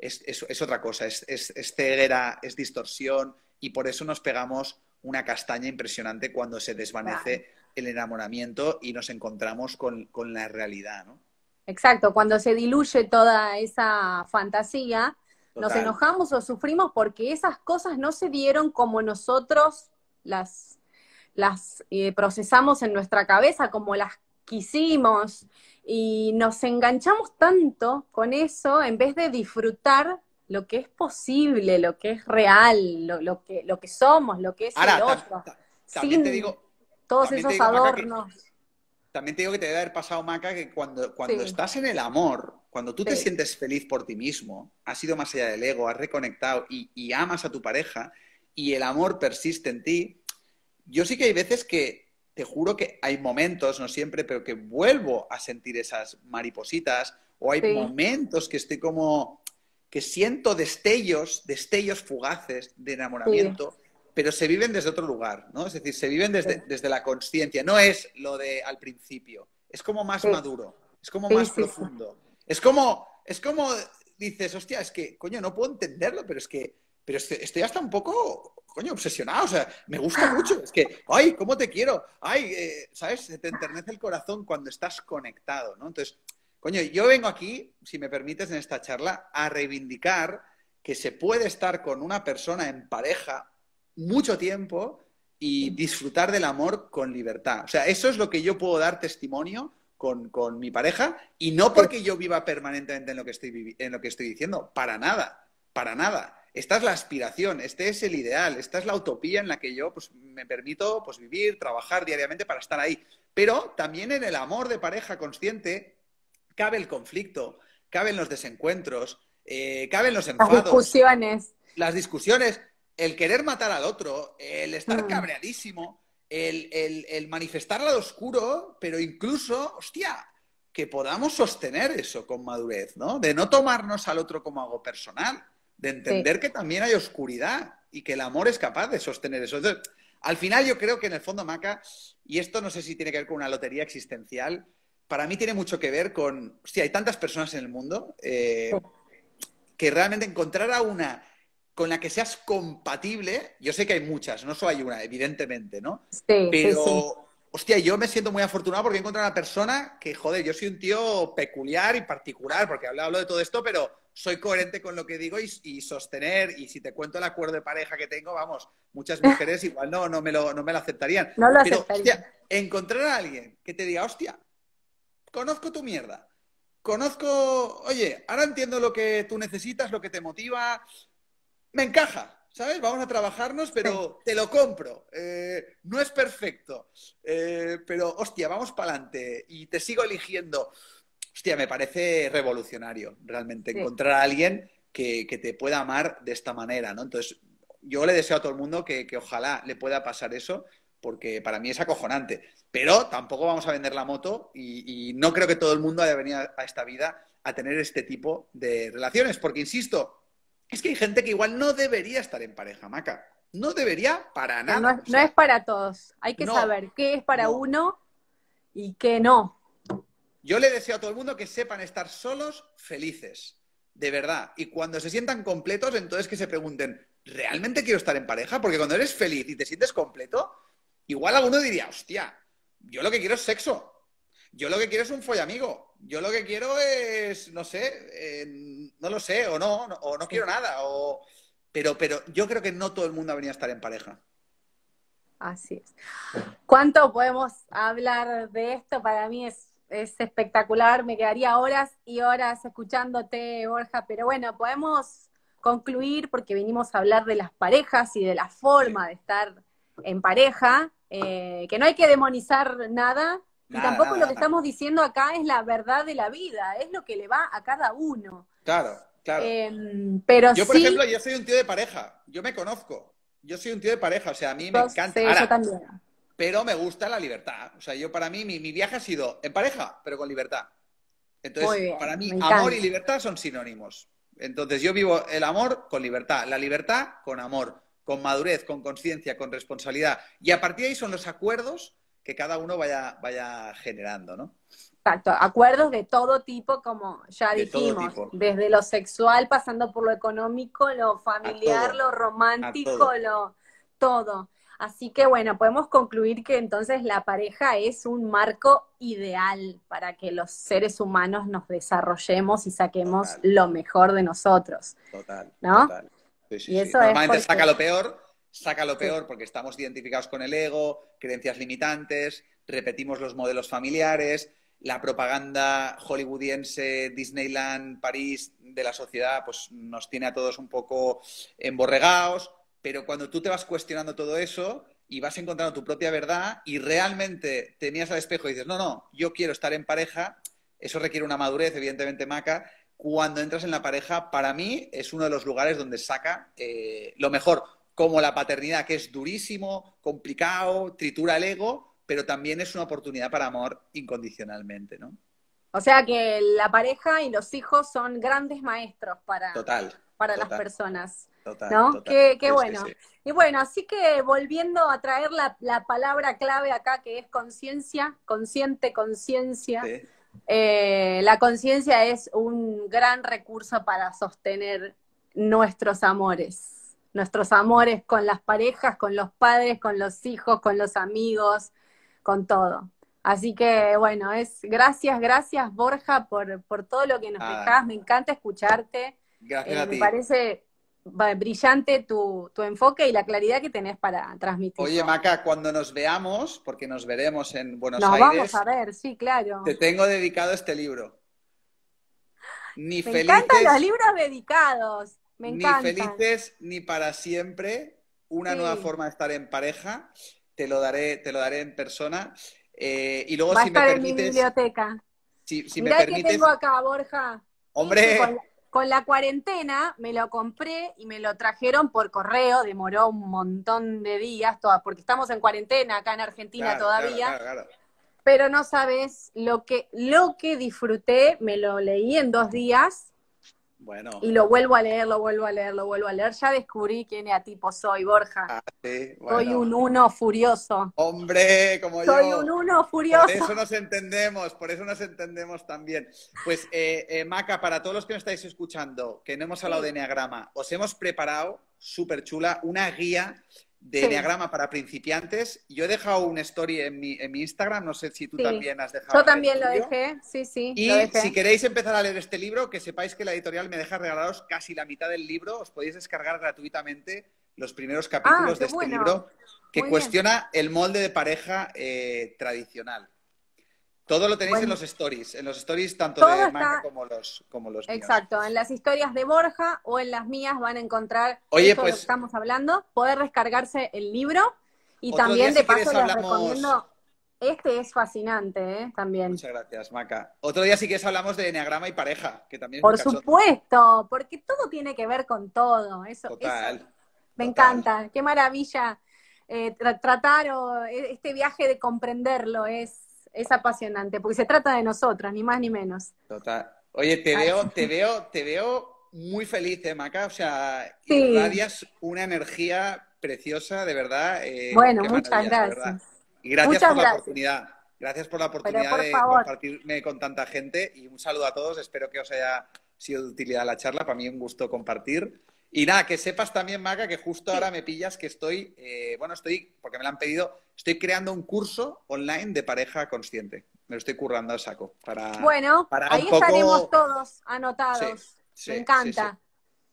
[SPEAKER 2] es, otra cosa, es, es, ceguera, es distorsión y por eso nos pegamos una castaña impresionante cuando se desvanece el enamoramiento y nos encontramos con, la realidad, ¿no?
[SPEAKER 1] Exacto, cuando se diluye toda esa fantasía, nos enojamos o sufrimos porque esas cosas no se dieron como nosotros las, las eh, procesamos en nuestra cabeza, como las quisimos, y nos enganchamos tanto con eso en vez de disfrutar lo que es posible, lo que es real, lo, que, lo que somos, lo que es el otro. También todos esos adornos.
[SPEAKER 2] también te digo que te debe haber pasado, Maca, que cuando, cuando estás en el amor, cuando tú te sientes feliz por ti mismo, has ido más allá del ego, has reconectado y, y amas a tu pareja y el amor persiste en ti, yo sí que hay veces que te juro que hay momentos, no siempre, pero que vuelvo a sentir esas maripositas o hay momentos que estoy como que siento destellos, destellos fugaces de enamoramiento, pero se viven desde otro lugar, ¿no? Es decir, se viven desde, desde la conciencia, no es lo de al principio, es como más maduro, es como más profundo, es como, es como dices, hostia, es que, coño, no puedo entenderlo, pero es que pero estoy hasta un poco, coño, obsesionado, o sea, me gusta mucho, es que, ay, cómo te quiero, ay, eh, ¿sabes? Se te enternece el corazón cuando estás conectado, ¿no? Entonces, coño, yo vengo aquí, si me permites, en esta charla, a reivindicar que se puede estar con una persona en pareja mucho tiempo y disfrutar del amor con libertad. O sea, eso es lo que yo puedo dar testimonio con, mi pareja y no porque yo viva permanentemente en lo que estoy, en lo que estoy diciendo, para nada, para nada esta es la aspiración, este es el ideal, esta es la utopía en la que yo pues, me permito pues, vivir, trabajar diariamente para estar ahí. Pero también en el amor de pareja consciente cabe el conflicto, caben los desencuentros, eh, caben los enfados. Las discusiones. el querer matar al otro, el estar mm. cabreadísimo, el, manifestar lado oscuro, pero incluso, hostia, que podamos sostener eso con madurez, ¿no? De no tomarnos al otro como algo personal de entender que también hay oscuridad y que el amor es capaz de sostener eso. Entonces, al final yo creo que en el fondo, Maca, y esto no sé si tiene que ver con una lotería existencial, para mí tiene mucho que ver con, si hay tantas personas en el mundo eh, que realmente encontrar a una con la que seas compatible, yo sé que hay muchas, no solo hay una, evidentemente, ¿no? pero, hostia, yo me siento muy afortunado porque he encontrado una persona que, joder, yo soy un tío peculiar y particular, porque hablo, de todo esto, pero soy coherente con lo que digo y, sostener, y si te cuento el acuerdo de pareja que tengo, vamos, muchas [laughs] mujeres igual no, me, lo, no me lo aceptarían. No lo pero, hostia, encontrar a alguien que te diga, hostia, conozco tu mierda, conozco, oye, ahora entiendo lo que tú necesitas, lo que te motiva, me encaja, ¿sabes? Vamos a trabajarnos, pero te lo compro. Eh, no es perfecto, eh, pero hostia, vamos para adelante y te sigo eligiendo. Hostia, me parece revolucionario realmente encontrar a alguien que, te pueda amar de esta manera, ¿no? Entonces, yo le deseo a todo el mundo que, ojalá le pueda pasar eso, porque para mí es acojonante. Pero tampoco vamos a vender la moto y, no creo que todo el mundo haya venido a esta vida a tener este tipo de relaciones, porque, insisto, es que hay gente que igual no debería estar en pareja, Maca. No debería para nada.
[SPEAKER 1] No, es para todos. Hay que saber qué es para uno y qué no.
[SPEAKER 2] Yo le deseo a todo el mundo que sepan estar solos felices, de verdad. Y cuando se sientan completos, entonces que se pregunten, ¿realmente quiero estar en pareja? Porque cuando eres feliz y te sientes completo, igual alguno diría, hostia, yo lo que quiero es sexo. Yo lo que quiero es un follamigo yo lo que quiero es, no sé, eh, no lo sé, o no, o no quiero nada, o... Pero, pero yo creo que no todo el mundo ha venido a estar en pareja.
[SPEAKER 1] Así es. ¿Cuánto podemos hablar de esto? Para mí es, espectacular, me quedaría horas y horas escuchándote, Borja, pero bueno, podemos concluir porque venimos a hablar de las parejas y de la forma de estar en pareja, eh, que no hay que demonizar nada, y tampoco lo que estamos diciendo acá es la verdad de la vida, es lo que le va a cada uno.
[SPEAKER 2] Claro, claro.
[SPEAKER 1] Em, pero yo, por ejemplo, yo
[SPEAKER 2] soy un tío de pareja, yo me conozco, yo soy un tío de pareja, o sea, a mí me encanta. Pero me gusta la libertad, o sea, yo para mí mi, viaje ha sido en pareja, pero con libertad. Entonces, para mí, amor y libertad son sinónimos. Entonces, yo vivo el amor con libertad, la libertad con amor, con madurez, con conciencia, con responsabilidad. Y a partir de ahí son los acuerdos que cada uno vaya, vaya generando, ¿no?
[SPEAKER 1] Exacto, acuerdos de todo tipo, como ya dijimos, desde lo sexual, pasando por lo económico, lo familiar, lo romántico, todo. lo todo. Así que bueno, podemos concluir que entonces la pareja es un marco ideal para que los seres humanos nos desarrollemos y saquemos lo mejor de nosotros. Total. ¿No? y eso es saca lo
[SPEAKER 2] peor saca lo peor porque estamos identificados con el ego, creencias limitantes, repetimos los modelos familiares, la propaganda hollywoodiense, Disneyland, París, de la sociedad, pues nos tiene a todos un poco emborregados, pero cuando tú te vas cuestionando todo eso y vas encontrando tu propia verdad y realmente te miras al espejo y dices, no, no, yo quiero estar en pareja, eso requiere una madurez, evidentemente, maca, cuando entras en la pareja, para mí es uno de los lugares donde saca eh, lo mejor como la paternidad, que es durísimo, complicado, tritura el ego, pero también es una oportunidad para amor incondicionalmente, ¿no?
[SPEAKER 1] O sea que la pareja y los hijos son grandes maestros para, para las personas. Total, ¿no? qué, bueno. Y bueno, así que volviendo a traer la, palabra clave acá que es conciencia, consciente, conciencia. Eh, la conciencia es un gran recurso para sostener nuestros amores nuestros amores con las parejas, con los padres, con los hijos, con los amigos, con todo. Así que bueno, es gracias, gracias Borja por, todo lo que nos dejas ah. dejás, me encanta escucharte. Gracias eh, Me parece brillante tu, enfoque y la claridad que tenés para transmitir. Oye,
[SPEAKER 2] Maca, cuando nos veamos, porque nos veremos en Buenos Aires. Nos vamos a
[SPEAKER 1] ver, sí, claro. Te
[SPEAKER 2] tengo dedicado este libro. Ni Me encantan los libros
[SPEAKER 1] dedicados. Ni felices
[SPEAKER 2] ni para siempre. Una nueva forma de estar en pareja. Te lo daré, te lo daré en persona. Eh, y luego, Va si me permites. En mi
[SPEAKER 1] biblioteca.
[SPEAKER 2] Si, me Que tengo
[SPEAKER 1] acá, Borja. Hombre. Con la, cuarentena me lo compré y me lo trajeron por correo, demoró un montón de días, todas, porque estamos en cuarentena acá en Argentina todavía. pero no sabes lo que, lo que disfruté, me lo leí en dos días bueno. Y lo vuelvo a leer, lo vuelvo a leer, lo vuelvo a leer. Ya descubrí quién a tipo soy, Borja. Ah, soy un uno furioso. Hombre, como yo. Soy un
[SPEAKER 2] uno furioso. Por eso nos entendemos, por eso nos entendemos también. Pues, eh, eh, Maca, para todos los que nos estáis escuchando, que no hemos hablado de Enneagrama, os hemos preparado, súper chula, una guía de diagrama para principiantes. Yo he dejado un story en mi, en mi Instagram, no sé si tú también has dejado. Yo también lo dejé,
[SPEAKER 1] sí, sí. Y si
[SPEAKER 2] queréis empezar a leer este libro, que sepáis que la editorial me deja regalaros casi la mitad del libro, os podéis descargar gratuitamente los primeros ah, capítulos de este libro
[SPEAKER 1] que cuestiona
[SPEAKER 2] el molde de pareja eh, tradicional. Todo lo tenéis en los stories, en los stories tanto de Maca
[SPEAKER 1] como los,
[SPEAKER 2] como los Exacto,
[SPEAKER 1] en las historias de Borja o en las mías van a encontrar todo lo pues que estamos hablando, poder descargarse el libro y también de paso les recomiendo. Este es fascinante, ¿eh? También. Muchas
[SPEAKER 2] gracias, Maca. Otro día sí que hablamos de enneagrama y pareja, que también. Por
[SPEAKER 1] supuesto, porque todo tiene que ver con todo. Eso, Total. me encanta. Qué maravilla eh, tratar o eh, este viaje de comprenderlo es es apasionante, porque se trata de nosotras, ni más ni menos.
[SPEAKER 2] Oye, te veo, te veo, te veo muy feliz, de ¿eh, Maca? O sea, irradias una energía preciosa, de verdad. Eh, bueno, muchas gracias. Y gracias por la oportunidad. Gracias por la oportunidad de compartirme con tanta gente y un saludo a todos. Espero que os haya sido de utilidad la charla. Para mí un gusto compartir. Y nada, que sepas también, Maga, que justo ahora me pillas que estoy, eh, bueno, estoy, porque me lo han pedido, estoy creando un curso online de pareja consciente. Me lo estoy currando al saco. Para, bueno, ahí salimos estaremos
[SPEAKER 1] todos anotados. me encanta.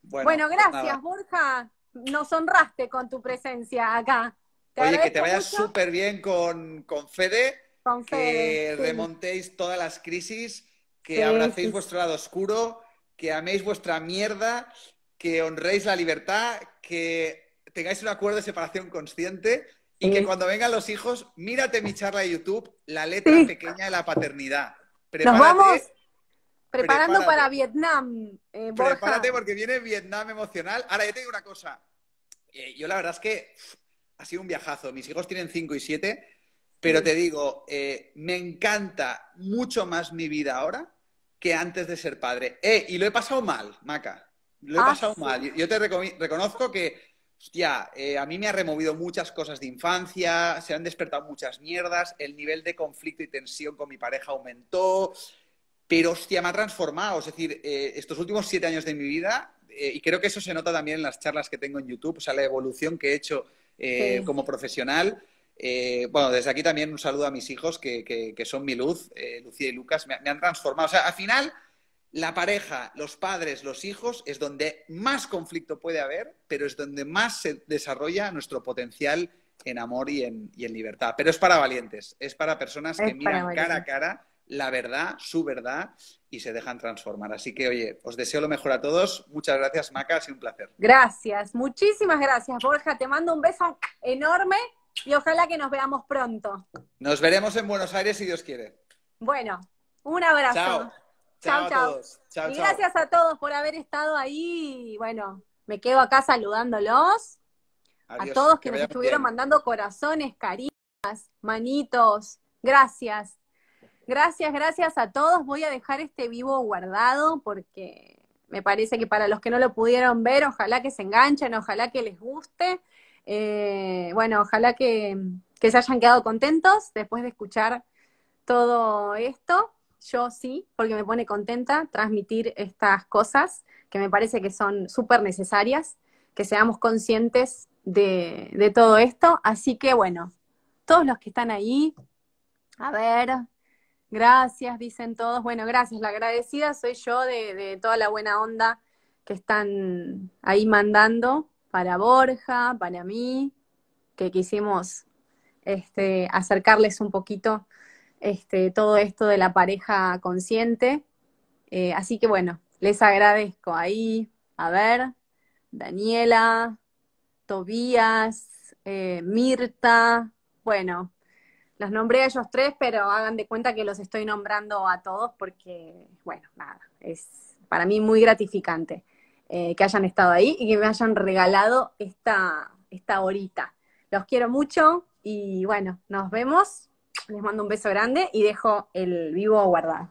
[SPEAKER 2] bueno, pues gracias,
[SPEAKER 1] Burja Nos honraste con tu presencia acá. Oye, que te vayas
[SPEAKER 2] súper bien con, con, Fede. Con Fede. Que remontéis todas las crisis, que abracéis vuestro lado oscuro, que améis vuestra mierda que honréis la libertad, que tengáis un acuerdo de separación consciente y que cuando vengan los hijos, mírate mi charla de YouTube, la letra pequeña de la paternidad. Nos vamos
[SPEAKER 1] preparando para Vietnam. Eh, prepárate
[SPEAKER 2] porque viene Vietnam emocional. Ahora, yo te digo una cosa. Eh, yo la verdad es que ha sido un viajazo. Mis hijos tienen 5 y 7, pero te digo, eh, me encanta mucho más mi vida ahora que antes de ser padre. Eh, y lo he pasado mal, Maca lo he ah. pasado mal. Yo te reconozco que, hostia, eh, a mí me ha removido muchas cosas de infancia, se han despertado muchas mierdas, el nivel de conflicto y tensión con mi pareja aumentó, pero, hostia, me ha transformado. Es decir, eh, estos últimos siete años de mi vida, eh, y creo que eso se nota también en las charlas que tengo en YouTube, o sea, la evolución que he hecho como profesional. bueno, desde aquí también un saludo a mis hijos que, son mi luz, Lucía y Lucas, me, me, han transformado. O sea, al final la pareja, los padres, los hijos, es donde más conflicto puede haber, pero es donde más se desarrolla nuestro potencial en amor y en, libertad. Pero es para valientes, es para personas que miran cara a cara la verdad, su verdad, y se dejan transformar. Así que, oye, os deseo lo mejor a todos. Muchas gracias, Maca, ha sido un placer.
[SPEAKER 1] Gracias, muchísimas gracias, Borja. Te mando un beso enorme y ojalá que nos veamos pronto.
[SPEAKER 2] Nos veremos en Buenos Aires si Dios quiere.
[SPEAKER 1] Bueno, un abrazo. Chao. Chao, chao. Y gracias a todos por haber estado ahí. Bueno, me quedo acá saludándolos. a todos que, nos estuvieron mandando corazones, caritas, manitos. Gracias. Gracias, gracias a todos. Voy a dejar este vivo guardado porque me parece que para los que no lo pudieron ver, ojalá que se enganchen, ojalá que les guste. Eh, bueno, ojalá que, que se hayan quedado contentos después de escuchar todo esto yo sí, porque me pone contenta transmitir estas cosas que me parece que son súper necesarias, que seamos conscientes de, de todo esto. Así que bueno, todos los que están ahí, a ver, Gracias, dicen todos. Bueno, gracias. La agradecida soy yo de, de, toda la buena onda que están ahí mandando para Borja, para mí, que quisimos este, acercarles un poquito este, todo esto de la pareja consciente. Eh, así que bueno, les agradezco ahí, a ver, Daniela, Tobías, eh, Mirta, bueno, los nombré a ellos tres, pero hagan de cuenta que los estoy nombrando a todos porque, bueno, nada, es para mí muy gratificante eh, que hayan estado ahí y que me hayan regalado esta, esta horita. Los quiero mucho y bueno, nos vemos les mando un beso grande y dejo el vivo guardado.